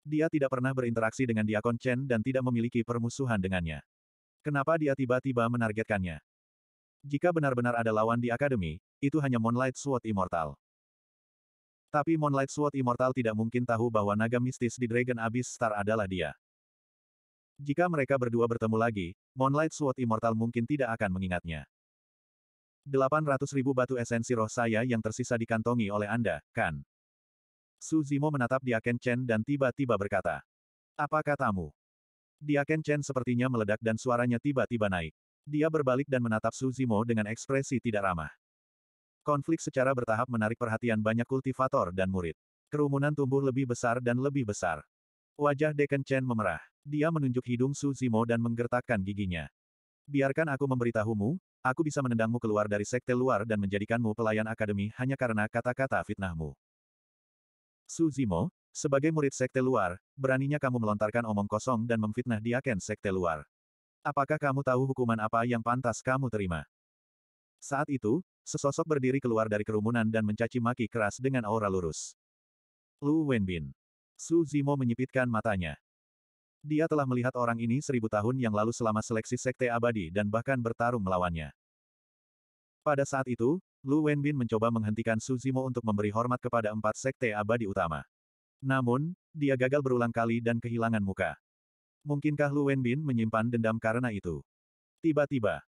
Dia tidak pernah berinteraksi dengan Diakon Chen dan tidak memiliki permusuhan dengannya. Kenapa dia tiba-tiba menargetkannya? Jika benar-benar ada lawan di Akademi, itu hanya Moonlight Sword Immortal. Tapi Moonlight Sword Immortal tidak mungkin tahu bahwa naga mistis di Dragon Abyss Star adalah dia. Jika mereka berdua bertemu lagi, Moonlight Sword Immortal mungkin tidak akan mengingatnya. 800 ribu batu esensi roh saya yang tersisa dikantongi oleh Anda, kan? Su Zimo menatap Diaken Chen dan tiba-tiba berkata. Apa katamu? Diaken Chen sepertinya meledak dan suaranya tiba-tiba naik. Dia berbalik dan menatap Su Zimo dengan ekspresi tidak ramah. Konflik secara bertahap menarik perhatian banyak kultivator dan murid. Kerumunan tumbuh lebih besar dan lebih besar. Wajah Deken Chen memerah. Dia menunjuk hidung Su Zimo dan menggertakkan giginya. Biarkan aku memberitahumu, aku bisa menendangmu keluar dari sekte luar dan menjadikanmu pelayan akademi hanya karena kata-kata fitnahmu. Su Zimo, sebagai murid sekte luar, beraninya kamu melontarkan omong kosong dan memfitnah diaken sekte luar. Apakah kamu tahu hukuman apa yang pantas kamu terima? Saat itu, sesosok berdiri keluar dari kerumunan dan mencaci maki keras dengan aura lurus. Lu Wenbin. Su Zimo menyipitkan matanya. Dia telah melihat orang ini seribu tahun yang lalu selama seleksi sekte abadi dan bahkan bertarung melawannya. Pada saat itu, Lu Wenbin mencoba menghentikan Su Zimo untuk memberi hormat kepada empat sekte abadi utama. Namun, dia gagal berulang kali dan kehilangan muka. Mungkinkah Lu Wenbin menyimpan dendam karena itu? Tiba-tiba,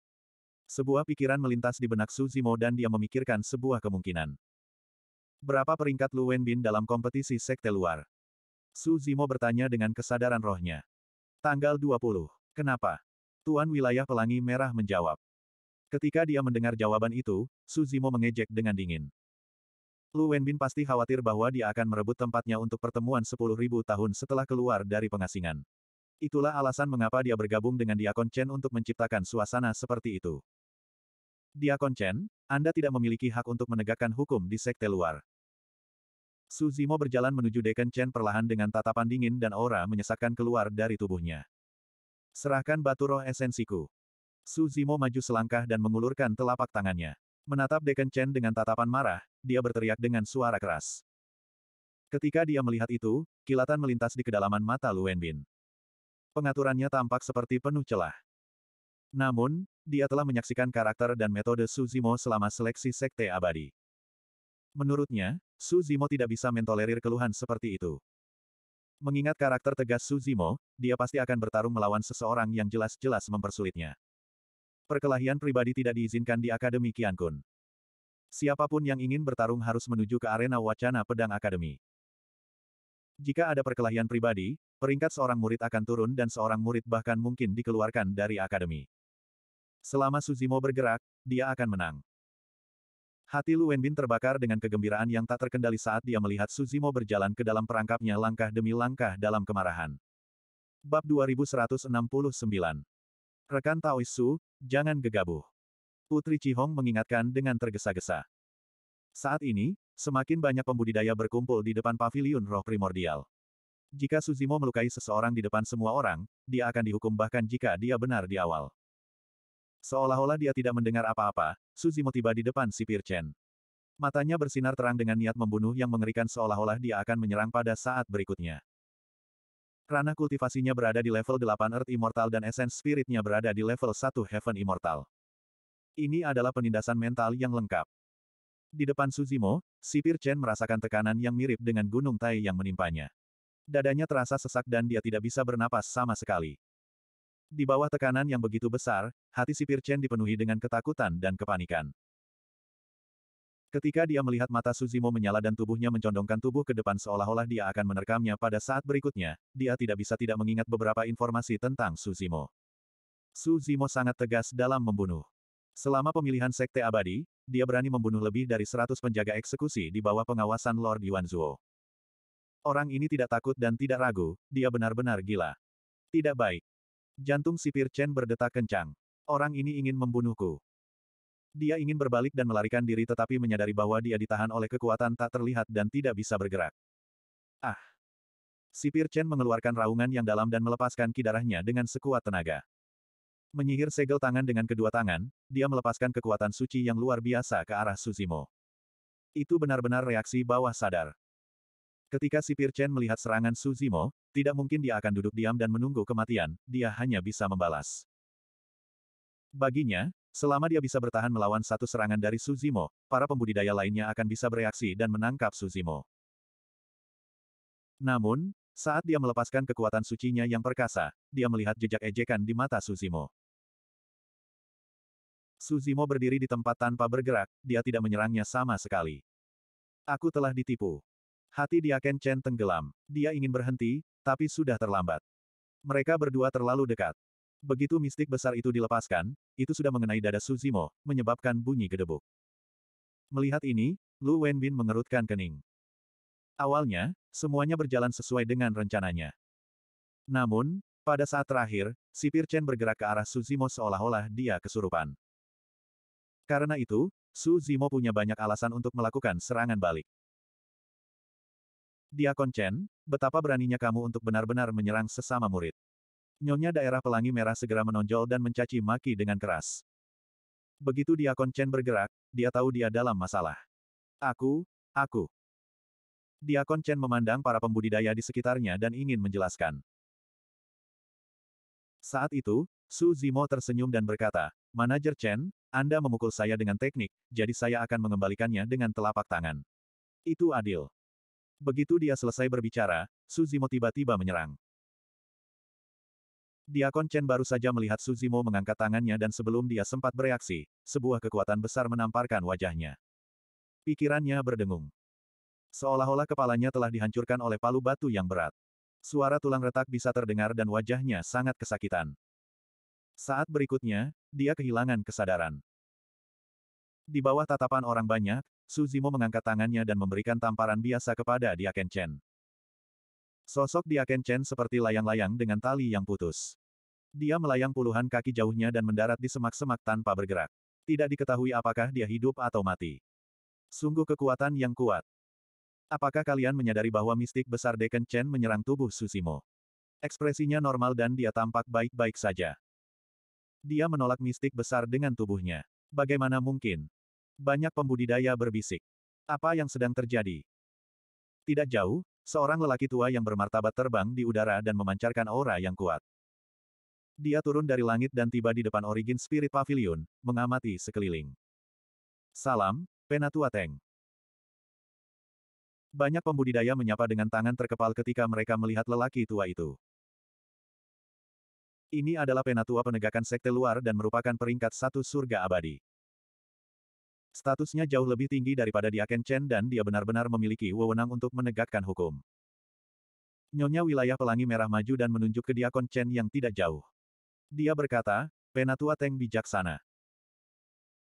sebuah pikiran melintas di benak Su Zimo dan dia memikirkan sebuah kemungkinan. Berapa peringkat Lu Wenbin dalam kompetisi sekte luar? Su Zimo bertanya dengan kesadaran rohnya. Tanggal 20. Kenapa? Tuan Wilayah Pelangi Merah menjawab. Ketika dia mendengar jawaban itu, Suzimo mengejek dengan dingin. Lu Wenbin pasti khawatir bahwa dia akan merebut tempatnya untuk pertemuan 10.000 tahun setelah keluar dari pengasingan. Itulah alasan mengapa dia bergabung dengan Diakon Chen untuk menciptakan suasana seperti itu. Diakon Chen, Anda tidak memiliki hak untuk menegakkan hukum di sekte luar. Suzimo berjalan menuju Deacon Chen perlahan dengan tatapan dingin dan aura menyesakkan keluar dari tubuhnya. Serahkan batu roh esensiku. Su Zimo maju selangkah dan mengulurkan telapak tangannya. Menatap Deken Chen dengan tatapan marah, dia berteriak dengan suara keras. Ketika dia melihat itu, kilatan melintas di kedalaman mata Lu Bin. Pengaturannya tampak seperti penuh celah. Namun, dia telah menyaksikan karakter dan metode Su Zimo selama seleksi sekte abadi. Menurutnya, Su Zimo tidak bisa mentolerir keluhan seperti itu. Mengingat karakter tegas Su Zimo, dia pasti akan bertarung melawan seseorang yang jelas-jelas mempersulitnya. Perkelahian pribadi tidak diizinkan di Akademi Kian Kun. Siapapun yang ingin bertarung harus menuju ke arena wacana pedang Akademi. Jika ada perkelahian pribadi, peringkat seorang murid akan turun dan seorang murid bahkan mungkin dikeluarkan dari Akademi. Selama Suzimo bergerak, dia akan menang. Hati Lu Wenbin terbakar dengan kegembiraan yang tak terkendali saat dia melihat Suzimo berjalan ke dalam perangkapnya langkah demi langkah dalam kemarahan. Bab 2169 Rekan Taoisu, jangan gegabah. Putri Cihong mengingatkan dengan tergesa-gesa. Saat ini, semakin banyak pembudidaya berkumpul di depan Paviliun roh primordial. Jika Suzimo melukai seseorang di depan semua orang, dia akan dihukum bahkan jika dia benar di awal. Seolah-olah dia tidak mendengar apa-apa, Suzimo tiba di depan sipir Chen. Matanya bersinar terang dengan niat membunuh yang mengerikan seolah-olah dia akan menyerang pada saat berikutnya. Ranah kultivasinya berada di level 8 Earth Immortal dan Essence Spiritnya berada di level 1 Heaven Immortal. Ini adalah penindasan mental yang lengkap. Di depan Suzimo, sipir Chen merasakan tekanan yang mirip dengan gunung tai yang menimpanya. Dadanya terasa sesak dan dia tidak bisa bernapas sama sekali. Di bawah tekanan yang begitu besar, hati sipir Chen dipenuhi dengan ketakutan dan kepanikan. Ketika dia melihat mata Suzimo menyala dan tubuhnya mencondongkan tubuh ke depan seolah-olah dia akan menerkamnya pada saat berikutnya, dia tidak bisa tidak mengingat beberapa informasi tentang Suzimo. Suzimo sangat tegas dalam membunuh. Selama pemilihan Sekte Abadi, dia berani membunuh lebih dari 100 penjaga eksekusi di bawah pengawasan Lord Yuanzuo. Orang ini tidak takut dan tidak ragu, dia benar-benar gila. Tidak baik. Jantung sipir Chen berdetak kencang. Orang ini ingin membunuhku. Dia ingin berbalik dan melarikan diri tetapi menyadari bahwa dia ditahan oleh kekuatan tak terlihat dan tidak bisa bergerak. Ah! Sipir Chen mengeluarkan raungan yang dalam dan melepaskan kidarahnya dengan sekuat tenaga. Menyihir segel tangan dengan kedua tangan, dia melepaskan kekuatan suci yang luar biasa ke arah Suzimo. Itu benar-benar reaksi bawah sadar. Ketika sipir Chen melihat serangan Suzimo, tidak mungkin dia akan duduk diam dan menunggu kematian, dia hanya bisa membalas. Baginya, Selama dia bisa bertahan melawan satu serangan dari Suzimo, para pembudidaya lainnya akan bisa bereaksi dan menangkap Suzimo. Namun, saat dia melepaskan kekuatan sucinya yang perkasa, dia melihat jejak ejekan di mata Suzimo. Suzimo berdiri di tempat tanpa bergerak, dia tidak menyerangnya sama sekali. Aku telah ditipu. Hati Diaken Chen tenggelam. Dia ingin berhenti, tapi sudah terlambat. Mereka berdua terlalu dekat. Begitu mistik besar itu dilepaskan, itu sudah mengenai dada Suzimo, menyebabkan bunyi gedebuk. Melihat ini, Lu Wenbin mengerutkan kening. Awalnya, semuanya berjalan sesuai dengan rencananya. Namun, pada saat terakhir, sipir Chen bergerak ke arah Suzimo seolah-olah dia kesurupan. Karena itu, Suzimo punya banyak alasan untuk melakukan serangan balik. Dia Chen, betapa beraninya kamu untuk benar-benar menyerang sesama murid. Nyonya daerah pelangi merah segera menonjol dan mencaci maki dengan keras. Begitu Diakon Chen bergerak, dia tahu dia dalam masalah. Aku, aku. Diakon Chen memandang para pembudidaya di sekitarnya dan ingin menjelaskan. Saat itu, Su Zimo tersenyum dan berkata, Manajer Chen, Anda memukul saya dengan teknik, jadi saya akan mengembalikannya dengan telapak tangan. Itu adil. Begitu dia selesai berbicara, Su Zimo tiba-tiba menyerang. Diakon Chen baru saja melihat Suzimo mengangkat tangannya dan sebelum dia sempat bereaksi, sebuah kekuatan besar menamparkan wajahnya. Pikirannya berdengung. Seolah-olah kepalanya telah dihancurkan oleh palu batu yang berat. Suara tulang retak bisa terdengar dan wajahnya sangat kesakitan. Saat berikutnya, dia kehilangan kesadaran. Di bawah tatapan orang banyak, Suzimo mengangkat tangannya dan memberikan tamparan biasa kepada Diaken Chen. Sosok Diaken Chen seperti layang-layang dengan tali yang putus. Dia melayang puluhan kaki jauhnya dan mendarat di semak-semak tanpa bergerak. Tidak diketahui apakah dia hidup atau mati. Sungguh kekuatan yang kuat. Apakah kalian menyadari bahwa mistik besar Deken Chen menyerang tubuh Susimo? Ekspresinya normal dan dia tampak baik-baik saja. Dia menolak mistik besar dengan tubuhnya. Bagaimana mungkin? Banyak pembudidaya berbisik. Apa yang sedang terjadi? Tidak jauh, seorang lelaki tua yang bermartabat terbang di udara dan memancarkan aura yang kuat. Dia turun dari langit dan tiba di depan Origin Spirit Pavilion, mengamati sekeliling. Salam, Penatua Teng. Banyak pembudidaya menyapa dengan tangan terkepal ketika mereka melihat lelaki tua itu. Ini adalah Penatua penegakan sekte luar dan merupakan peringkat satu surga abadi. Statusnya jauh lebih tinggi daripada Diaken Chen dan dia benar-benar memiliki wewenang untuk menegakkan hukum. Nyonya wilayah pelangi merah maju dan menunjuk ke Diakon Chen yang tidak jauh. Dia berkata, Penatua Teng bijaksana.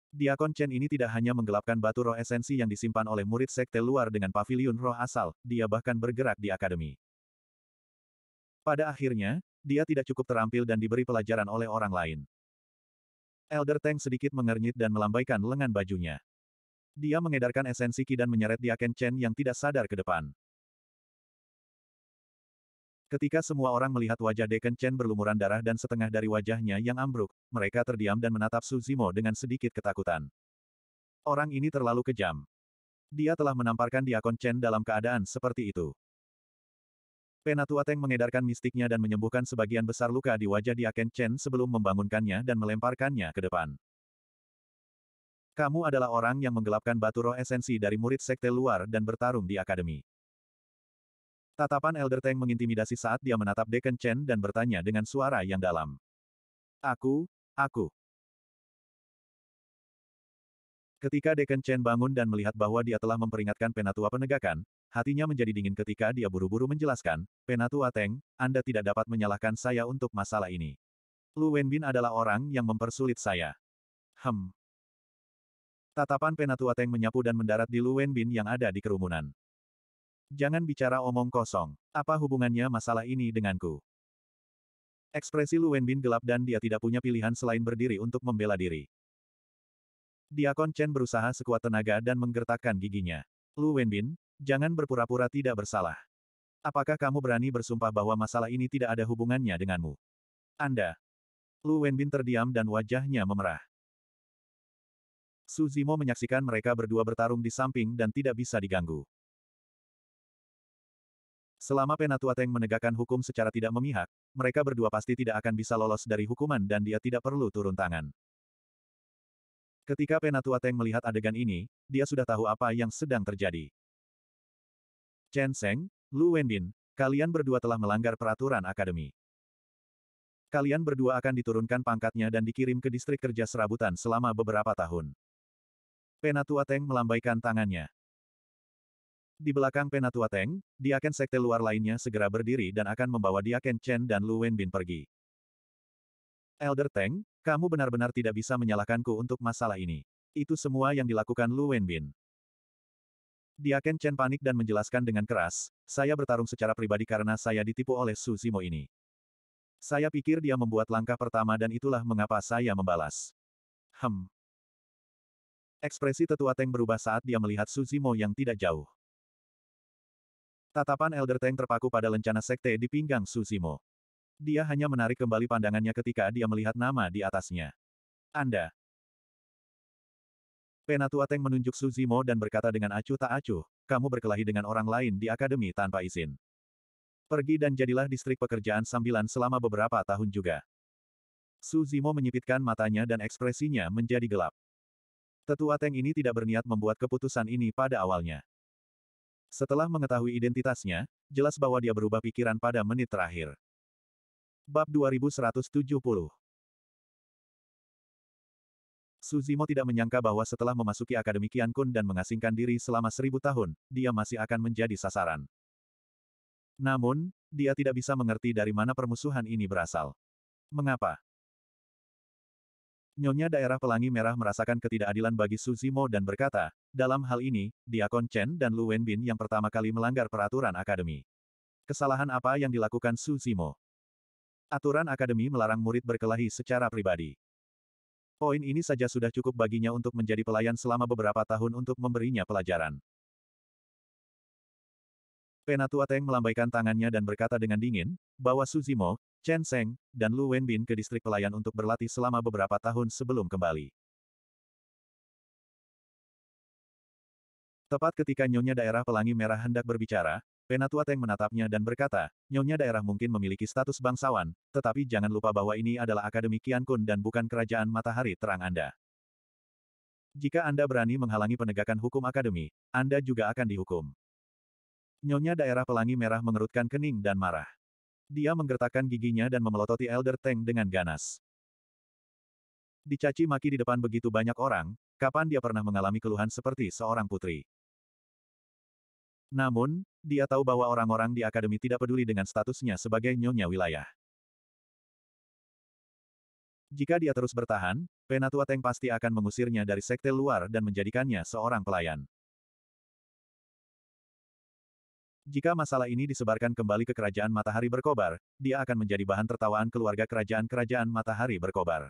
Diakon Chen ini tidak hanya menggelapkan batu roh esensi yang disimpan oleh murid sekte luar dengan pavilion roh asal, dia bahkan bergerak di akademi. Pada akhirnya, dia tidak cukup terampil dan diberi pelajaran oleh orang lain. Elder Teng sedikit mengernyit dan melambaikan lengan bajunya. Dia mengedarkan esensi Ki dan menyeret Diaken Chen yang tidak sadar ke depan. Ketika semua orang melihat wajah Deken Chen berlumuran darah dan setengah dari wajahnya yang ambruk, mereka terdiam dan menatap Su Zimo dengan sedikit ketakutan. Orang ini terlalu kejam. Dia telah menamparkan Diakon Chen dalam keadaan seperti itu. Penatua Teng mengedarkan mistiknya dan menyembuhkan sebagian besar luka di wajah Diakon Chen sebelum membangunkannya dan melemparkannya ke depan. Kamu adalah orang yang menggelapkan batu roh esensi dari murid sekte luar dan bertarung di akademi. Tatapan Elder Tang mengintimidasi saat dia menatap Deacon Chen dan bertanya dengan suara yang dalam. Aku, aku. Ketika Deacon Chen bangun dan melihat bahwa dia telah memperingatkan penatua penegakan, hatinya menjadi dingin ketika dia buru-buru menjelaskan, Penatua Teng, Anda tidak dapat menyalahkan saya untuk masalah ini. Lu Wenbin adalah orang yang mempersulit saya. Hem. Tatapan Penatua Teng menyapu dan mendarat di Lu Wenbin yang ada di kerumunan. Jangan bicara omong kosong. Apa hubungannya masalah ini denganku? Ekspresi Lu Wenbin gelap dan dia tidak punya pilihan selain berdiri untuk membela diri. Diakon Chen berusaha sekuat tenaga dan menggertakkan giginya. Lu Wenbin, jangan berpura-pura tidak bersalah. Apakah kamu berani bersumpah bahwa masalah ini tidak ada hubungannya denganmu? Anda. Lu Wenbin terdiam dan wajahnya memerah. Suzimo menyaksikan mereka berdua bertarung di samping dan tidak bisa diganggu. Selama Penatua Teng menegakkan hukum secara tidak memihak, mereka berdua pasti tidak akan bisa lolos dari hukuman dan dia tidak perlu turun tangan. Ketika Penatua Teng melihat adegan ini, dia sudah tahu apa yang sedang terjadi. Chen Seng, Lu Wenbin, kalian berdua telah melanggar peraturan akademi. Kalian berdua akan diturunkan pangkatnya dan dikirim ke distrik kerja serabutan selama beberapa tahun. Penatua Teng melambaikan tangannya. Di belakang Penatua Teng, Diaken Sekte luar lainnya segera berdiri dan akan membawa Diaken Chen dan Lu Wenbin pergi. Elder Teng, kamu benar-benar tidak bisa menyalahkanku untuk masalah ini. Itu semua yang dilakukan Lu Wenbin. Diaken Chen panik dan menjelaskan dengan keras, saya bertarung secara pribadi karena saya ditipu oleh Su Zimo ini. Saya pikir dia membuat langkah pertama dan itulah mengapa saya membalas. Hem. Ekspresi tetua Teng berubah saat dia melihat Suzimo yang tidak jauh. Tatapan Elder Tang terpaku pada lencana sekte di pinggang Suzimo. Dia hanya menarik kembali pandangannya ketika dia melihat nama di atasnya. Anda. Penatua Teng menunjuk Suzimo dan berkata dengan acuh tak acuh, kamu berkelahi dengan orang lain di akademi tanpa izin. Pergi dan jadilah distrik pekerjaan sambilan selama beberapa tahun juga. Suzimo menyipitkan matanya dan ekspresinya menjadi gelap. Tetua Teng ini tidak berniat membuat keputusan ini pada awalnya. Setelah mengetahui identitasnya, jelas bahwa dia berubah pikiran pada menit terakhir. Bab 2170 Suzimo tidak menyangka bahwa setelah memasuki Akademi Kian Kun dan mengasingkan diri selama seribu tahun, dia masih akan menjadi sasaran. Namun, dia tidak bisa mengerti dari mana permusuhan ini berasal. Mengapa? Nyonya daerah Pelangi Merah merasakan ketidakadilan bagi Su Zimo dan berkata, dalam hal ini, Diakon Chen dan Lu Wenbin yang pertama kali melanggar peraturan akademi. Kesalahan apa yang dilakukan Su Zimo? Aturan akademi melarang murid berkelahi secara pribadi. Poin ini saja sudah cukup baginya untuk menjadi pelayan selama beberapa tahun untuk memberinya pelajaran. Penatua Teng melambaikan tangannya dan berkata dengan dingin, bahwa Suzimo, Chen Seng, dan Lu Wenbin ke distrik pelayan untuk berlatih selama beberapa tahun sebelum kembali. Tepat ketika Nyonya Daerah Pelangi Merah hendak berbicara, Penatua Teng menatapnya dan berkata, Nyonya Daerah mungkin memiliki status bangsawan, tetapi jangan lupa bahwa ini adalah Akademi Kian Kun dan bukan Kerajaan Matahari Terang Anda. Jika Anda berani menghalangi penegakan hukum Akademi, Anda juga akan dihukum. Nyonya Daerah Pelangi Merah mengerutkan kening dan marah. Dia menggertakkan giginya dan memelototi Elder Teng dengan ganas. Dicaci maki di depan begitu banyak orang, kapan dia pernah mengalami keluhan seperti seorang putri. Namun, dia tahu bahwa orang-orang di akademi tidak peduli dengan statusnya sebagai nyonya wilayah. Jika dia terus bertahan, Penatua Teng pasti akan mengusirnya dari sekte luar dan menjadikannya seorang pelayan. Jika masalah ini disebarkan kembali ke kerajaan matahari berkobar, dia akan menjadi bahan tertawaan keluarga kerajaan-kerajaan matahari berkobar.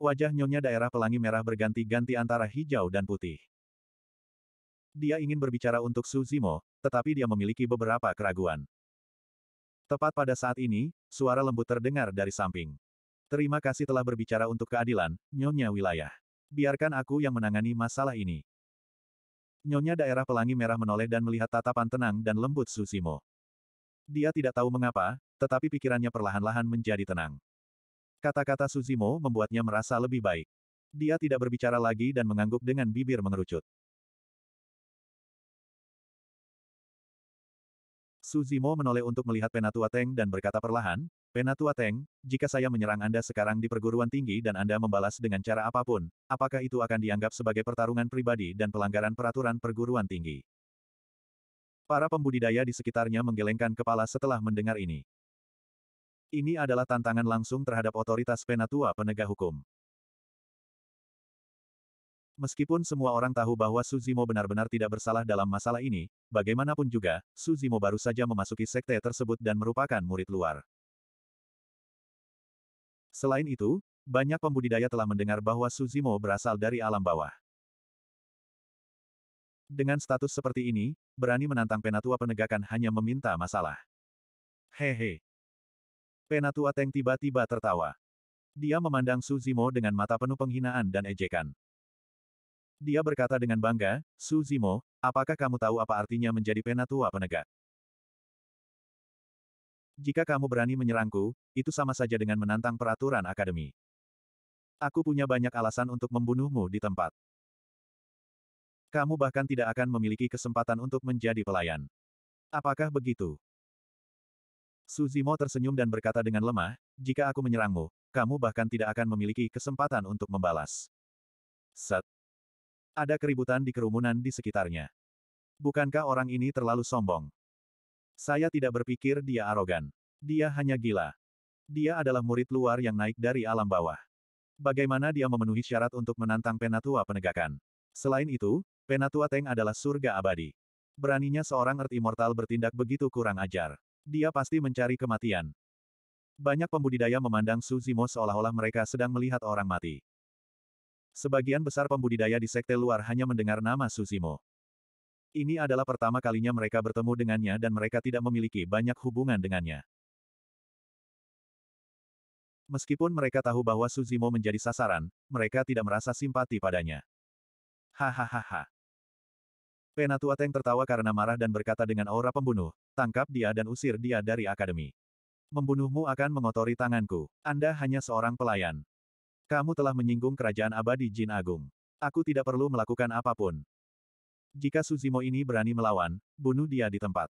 Wajah nyonya daerah pelangi merah berganti-ganti antara hijau dan putih. Dia ingin berbicara untuk Suzimo, tetapi dia memiliki beberapa keraguan. Tepat pada saat ini, suara lembut terdengar dari samping. Terima kasih telah berbicara untuk keadilan, nyonya wilayah. Biarkan aku yang menangani masalah ini. Nyonya daerah pelangi merah menoleh dan melihat tatapan tenang dan lembut Susimo. Dia tidak tahu mengapa, tetapi pikirannya perlahan-lahan menjadi tenang. Kata-kata Suzimo membuatnya merasa lebih baik. Dia tidak berbicara lagi dan mengangguk dengan bibir mengerucut. Su Zimo menoleh untuk melihat Penatua Teng dan berkata perlahan, Penatua Teng, jika saya menyerang Anda sekarang di perguruan tinggi dan Anda membalas dengan cara apapun, apakah itu akan dianggap sebagai pertarungan pribadi dan pelanggaran peraturan perguruan tinggi? Para pembudidaya di sekitarnya menggelengkan kepala setelah mendengar ini. Ini adalah tantangan langsung terhadap otoritas Penatua penegak hukum. Meskipun semua orang tahu bahwa Suzimo benar-benar tidak bersalah dalam masalah ini, bagaimanapun juga, Suzimo baru saja memasuki sekte tersebut dan merupakan murid luar. Selain itu, banyak pembudidaya telah mendengar bahwa Suzimo berasal dari alam bawah. Dengan status seperti ini, berani menantang Penatua penegakan hanya meminta masalah. Hehe. Penatua Teng tiba-tiba tertawa. Dia memandang Suzimo dengan mata penuh penghinaan dan ejekan. Dia berkata dengan bangga, Su Zimo, apakah kamu tahu apa artinya menjadi penatua penegak? Jika kamu berani menyerangku, itu sama saja dengan menantang peraturan akademi. Aku punya banyak alasan untuk membunuhmu di tempat. Kamu bahkan tidak akan memiliki kesempatan untuk menjadi pelayan. Apakah begitu? Suzimo tersenyum dan berkata dengan lemah, jika aku menyerangmu, kamu bahkan tidak akan memiliki kesempatan untuk membalas. Set. Ada keributan di kerumunan di sekitarnya. Bukankah orang ini terlalu sombong? Saya tidak berpikir dia arogan. Dia hanya gila. Dia adalah murid luar yang naik dari alam bawah. Bagaimana dia memenuhi syarat untuk menantang penatua penegakan? Selain itu, penatua Teng adalah surga abadi. Beraninya seorang Earth Immortal bertindak begitu kurang ajar. Dia pasti mencari kematian. Banyak pembudidaya memandang Suzimo seolah-olah mereka sedang melihat orang mati. Sebagian besar pembudidaya di sekte luar hanya mendengar nama Suzimo. Ini adalah pertama kalinya mereka bertemu dengannya dan mereka tidak memiliki banyak hubungan dengannya. Meskipun mereka tahu bahwa Suzimo menjadi sasaran, mereka tidak merasa simpati padanya. Hahaha. Penatua Teng tertawa karena marah dan berkata dengan aura pembunuh, tangkap dia dan usir dia dari akademi. Membunuhmu akan mengotori tanganku. Anda hanya seorang pelayan. Kamu telah menyinggung kerajaan abadi Jin Agung. Aku tidak perlu melakukan apapun. Jika Suzimo ini berani melawan, bunuh dia di tempat.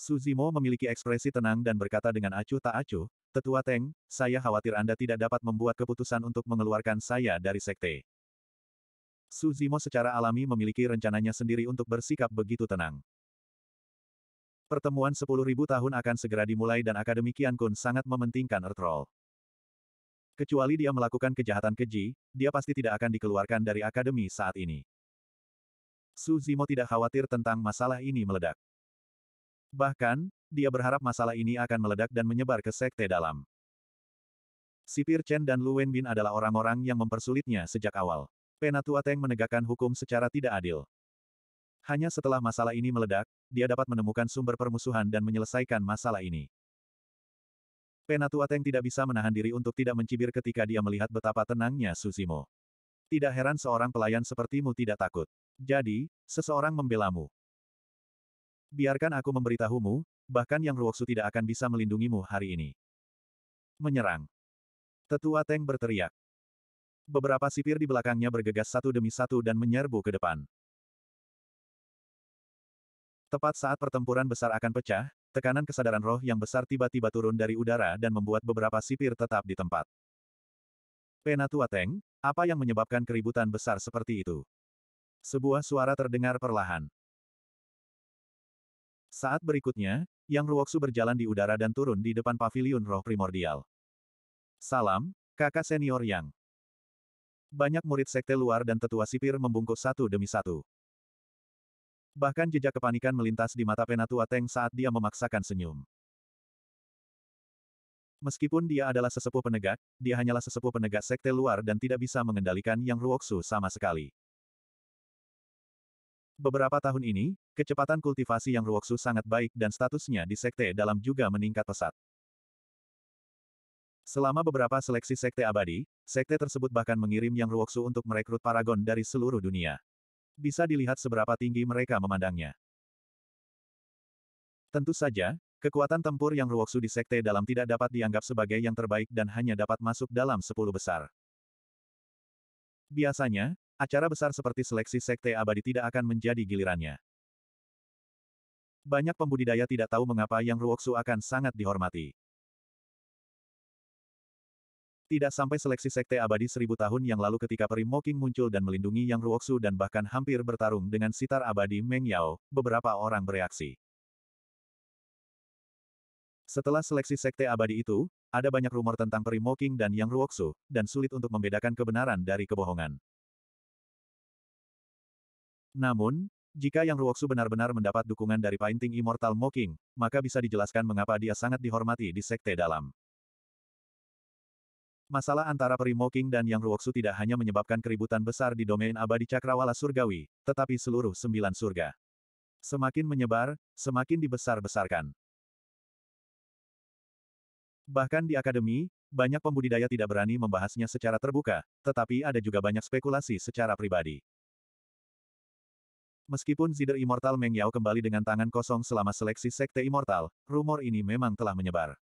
Suzimo memiliki ekspresi tenang dan berkata dengan acuh tak acuh, Tetua Teng, saya khawatir Anda tidak dapat membuat keputusan untuk mengeluarkan saya dari sekte. Suzimo secara alami memiliki rencananya sendiri untuk bersikap begitu tenang. Pertemuan 10.000 tahun akan segera dimulai dan Akademi Kun sangat mementingkan Earthroll. Kecuali dia melakukan kejahatan keji, dia pasti tidak akan dikeluarkan dari akademi saat ini. Su Zimo tidak khawatir tentang masalah ini meledak. Bahkan, dia berharap masalah ini akan meledak dan menyebar ke sekte dalam. Sipir Chen dan Lu Wenbin adalah orang-orang yang mempersulitnya sejak awal. Penatua Teng menegakkan hukum secara tidak adil. Hanya setelah masalah ini meledak, dia dapat menemukan sumber permusuhan dan menyelesaikan masalah ini. Penatu Ateng tidak bisa menahan diri untuk tidak mencibir ketika dia melihat betapa tenangnya Suzimo. Tidak heran seorang pelayan sepertimu tidak takut. Jadi, seseorang membelamu. Biarkan aku memberitahumu, bahkan yang Ruoksu tidak akan bisa melindungimu hari ini. Menyerang. Tetua Teng berteriak. Beberapa sipir di belakangnya bergegas satu demi satu dan menyerbu ke depan. Tepat saat pertempuran besar akan pecah, Tekanan kesadaran roh yang besar tiba-tiba turun dari udara dan membuat beberapa sipir tetap di tempat. Penatua Teng, apa yang menyebabkan keributan besar seperti itu? Sebuah suara terdengar perlahan. Saat berikutnya, Yang Ruoksu berjalan di udara dan turun di depan pavilion roh primordial. Salam, kakak senior Yang. Banyak murid sekte luar dan tetua sipir membungkuk satu demi satu. Bahkan jejak kepanikan melintas di mata penatua Teng saat dia memaksakan senyum. Meskipun dia adalah sesepuh penegak, dia hanyalah sesepuh penegak sekte luar dan tidak bisa mengendalikan Yang Ruoksu sama sekali. Beberapa tahun ini, kecepatan kultivasi Yang Ruoksu sangat baik dan statusnya di sekte dalam juga meningkat pesat. Selama beberapa seleksi sekte abadi, sekte tersebut bahkan mengirim Yang Ruoksu untuk merekrut paragon dari seluruh dunia bisa dilihat seberapa tinggi mereka memandangnya. Tentu saja, kekuatan tempur yang Ruoksu di Sekte Dalam tidak dapat dianggap sebagai yang terbaik dan hanya dapat masuk dalam sepuluh besar. Biasanya, acara besar seperti seleksi Sekte Abadi tidak akan menjadi gilirannya. Banyak pembudidaya tidak tahu mengapa Yang Ruoksu akan sangat dihormati. Tidak sampai seleksi sekte abadi seribu tahun yang lalu ketika Peri Moking muncul dan melindungi Yang Ruoksu dan bahkan hampir bertarung dengan sitar abadi Meng Yao, beberapa orang bereaksi. Setelah seleksi sekte abadi itu, ada banyak rumor tentang Peri Moking dan Yang Ruoksu, dan sulit untuk membedakan kebenaran dari kebohongan. Namun, jika Yang Ruoksu benar-benar mendapat dukungan dari Painting Immortal Moking, maka bisa dijelaskan mengapa dia sangat dihormati di sekte dalam. Masalah antara Primo King dan Yang Ruoksu tidak hanya menyebabkan keributan besar di domain abadi cakrawala surgawi, tetapi seluruh sembilan surga. Semakin menyebar, semakin dibesar-besarkan. Bahkan di akademi, banyak pembudidaya tidak berani membahasnya secara terbuka, tetapi ada juga banyak spekulasi secara pribadi. Meskipun Zider Immortal Meng Yao kembali dengan tangan kosong selama seleksi Sekte Immortal, rumor ini memang telah menyebar.